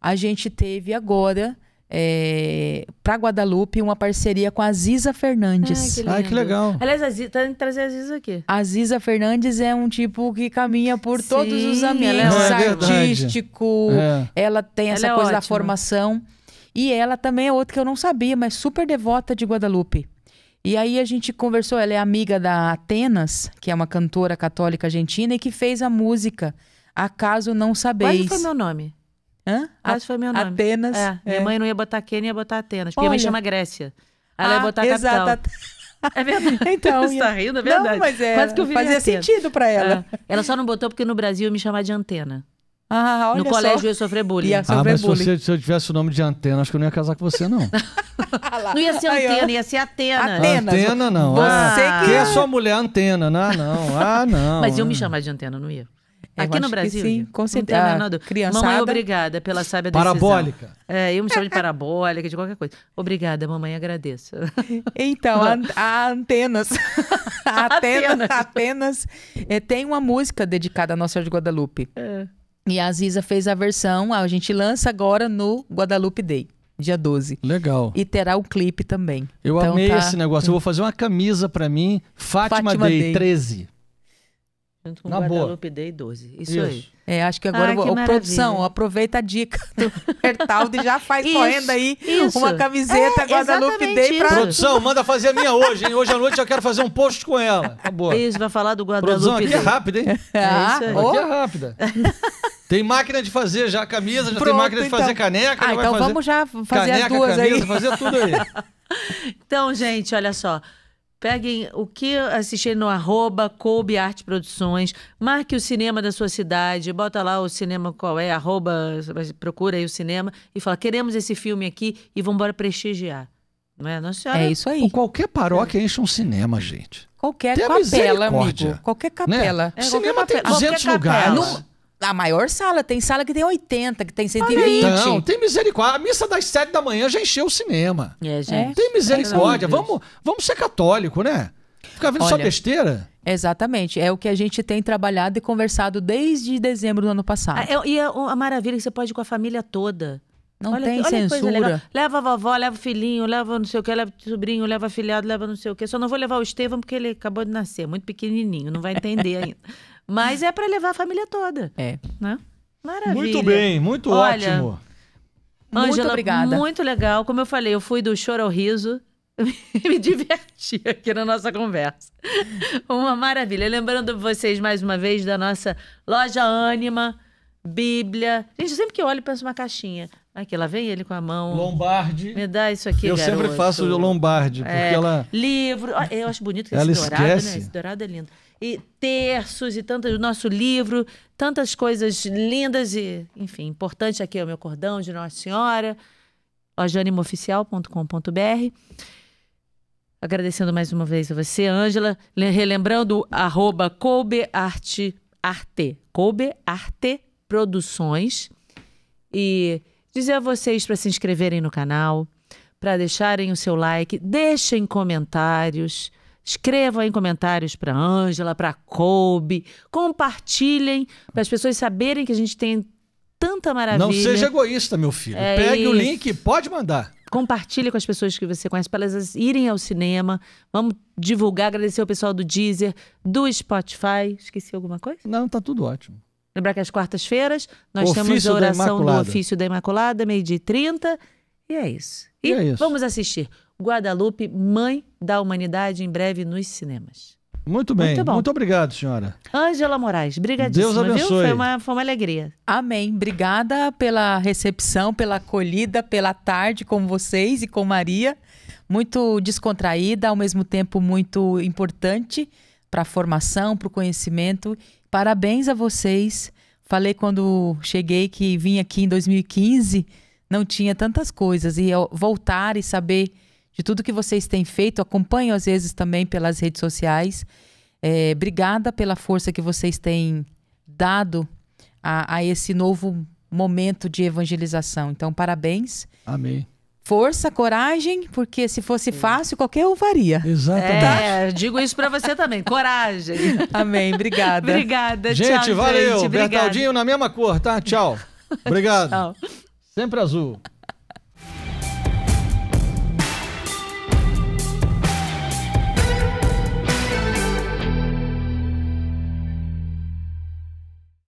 a gente teve agora é, para Guadalupe uma parceria com a Ziza Fernandes. Ai, que, Ai, que legal. Aliás, a Ziza, que tá trazer a Ziza aqui. A Ziza Fernandes é um tipo que caminha por Sim, todos os amigos, ela é, é artístico, é. ela tem essa ela é coisa ótima. da formação. E ela também é outra que eu não sabia, mas super devota de Guadalupe. E aí a gente conversou, ela é amiga da Atenas, que é uma cantora católica argentina e que fez a música Acaso Não Sabeis. Qual foi meu nome. Hã? Quase foi meu nome. Atenas. É, minha é. mãe não ia botar Quênia, ia botar Atenas. Porque Olha. minha mãe chama Grécia. Ela ah, ia botar exata. capital. É verdade. Então, Você tá rindo, é verdade. Não, mas é, Quase que eu fazia sentido para ela. É. Ela só não botou porque no Brasil me chamar de antena. Ah, olha no colégio só. eu ia sofrer bullying. Ia sofrer ah, mas bullying. Você, se eu tivesse o nome de antena, acho que eu não ia casar com você, não. Ah, não ia ser antena, Aí, ia ser Atena. Atenas. Antena, não. Você ah, que... É, é sua mulher antena, não, ah, não. Ah, não. Mas eu me chamar de antena, não ia. Aqui no Brasil? sim, com certeza. Ah, criançada... Mamãe, obrigada pela sábia decisão. Parabólica. É, eu me chamo de parabólica, de qualquer coisa. Obrigada, mamãe, agradeço. Então, a, a Antenas. a Atenas, Atenas é, tem uma música dedicada à Nossa Senhora de Guadalupe. É. E a Aziza fez a versão, a gente lança agora no Guadalupe Day dia 12. Legal. E terá o clipe também. Eu então, amei tá... esse negócio. Eu vou fazer uma camisa para mim, Fátima, Fátima Day, Day 13. Junto com Na Guadalupe boa. Day 12. Isso, Isso. aí. É, acho que agora, ah, que produção, aproveita a dica do Bertaldo e já faz isso, correndo aí isso. uma camiseta é, Guadalupe Day pra... Produção, manda fazer a minha hoje, hein? Hoje à noite eu quero fazer um post com ela. Tá boa. Isso, vai falar do Guadalupe produção, aqui é Day. é rápida, hein? É, ah, aqui é rápida. Tem máquina de fazer já camisa, já Pronto, tem máquina de fazer então. caneca. Ah, então vamos já fazer caneca, as duas camisa, aí. fazer tudo aí. então, gente, olha só. Peguem o que assistir no arroba Arte Produções, marque o cinema da sua cidade, bota lá o cinema qual é, arroba, procura aí o cinema e fala, queremos esse filme aqui e vamos embora prestigiar. Não é, Nossa Senhora? É isso aí. Com qualquer paróquia é. enche um cinema, gente. Qualquer Tem capela, amigo. Qualquer né? capela. Né? É, cinema qualquer capela. tem 200 lugares. No... A maior sala, tem sala que tem 80, que tem 120. Não, tem misericórdia. A missa das 7 da manhã já encheu o cinema. É, é, gente. Tem misericórdia. É, vamos, vamos ser católico, né? Ficar vendo Olha, só besteira? Exatamente. É o que a gente tem trabalhado e conversado desde dezembro do ano passado. Ah, é, e é a, a maravilha que você pode ir com a família toda. Não olha, tem olha censura. Leva a vovó, leva o filhinho, leva não sei o que, leva o sobrinho, leva afilhado, leva não sei o que. Só não vou levar o Estevam porque ele acabou de nascer, muito pequenininho, não vai entender ainda. Mas é para levar a família toda. É. Né? Maravilha. Muito bem, muito Olha, ótimo. Angela, muito obrigada. Muito legal. Como eu falei, eu fui do choro ao riso. Me diverti aqui na nossa conversa. Uma maravilha. Lembrando vocês mais uma vez da nossa loja ânima, Bíblia. Gente, sempre que eu olho, penso uma caixinha. Aqui, lá vem ele com a mão. Lombarde. Me dá isso aqui, Eu garoto. sempre faço de Lombarde, porque é, ela... Livro. Eu acho bonito que ela esse dourado, né? esquece. né? Esse dourado é lindo e terços e tanto o nosso livro, tantas coisas lindas e, enfim, importante aqui é o meu cordão de Nossa Senhora, lojanimoficial.com.br. Agradecendo mais uma vez a você, Ângela, relembrando arroba coubearte, arte, produções e dizer a vocês para se inscreverem no canal, para deixarem o seu like, deixem comentários, Escrevam aí comentários para Ângela, para Colby, compartilhem para as pessoas saberem que a gente tem tanta maravilha. Não seja egoísta, meu filho. É Pegue isso. o link, pode mandar. Compartilhe com as pessoas que você conhece para elas irem ao cinema. Vamos divulgar, agradecer o pessoal do Deezer, do Spotify. Esqueci alguma coisa? Não, tá tudo ótimo. Lembrar que às quartas-feiras nós ofício temos a oração do ofício da Imaculada, meio-dia e 30. E é isso. E, e é isso. vamos assistir Guadalupe, Mãe da Humanidade, em breve nos cinemas. Muito bem. Muito, Muito obrigado, senhora. Ângela Moraes, brigadíssima, Deus abençoe. Viu? Foi uma, foi uma alegria. Amém. Obrigada pela recepção, pela acolhida, pela tarde com vocês e com Maria. Muito descontraída, ao mesmo tempo muito importante para a formação, para o conhecimento. Parabéns a vocês. Falei quando cheguei que vim aqui em 2015, não tinha tantas coisas. E voltar e saber de tudo que vocês têm feito. Acompanho às vezes também pelas redes sociais. É, obrigada pela força que vocês têm dado a, a esse novo momento de evangelização. Então, parabéns. Amém força, coragem, porque se fosse fácil, qualquer um faria. Exatamente. Tá? É, digo isso para você também, coragem. Amém, obrigada. obrigada, gente, tchau, valeu. Gente, Bertaldinho na mesma cor, tá? Tchau. Obrigado. Tchau. Sempre azul.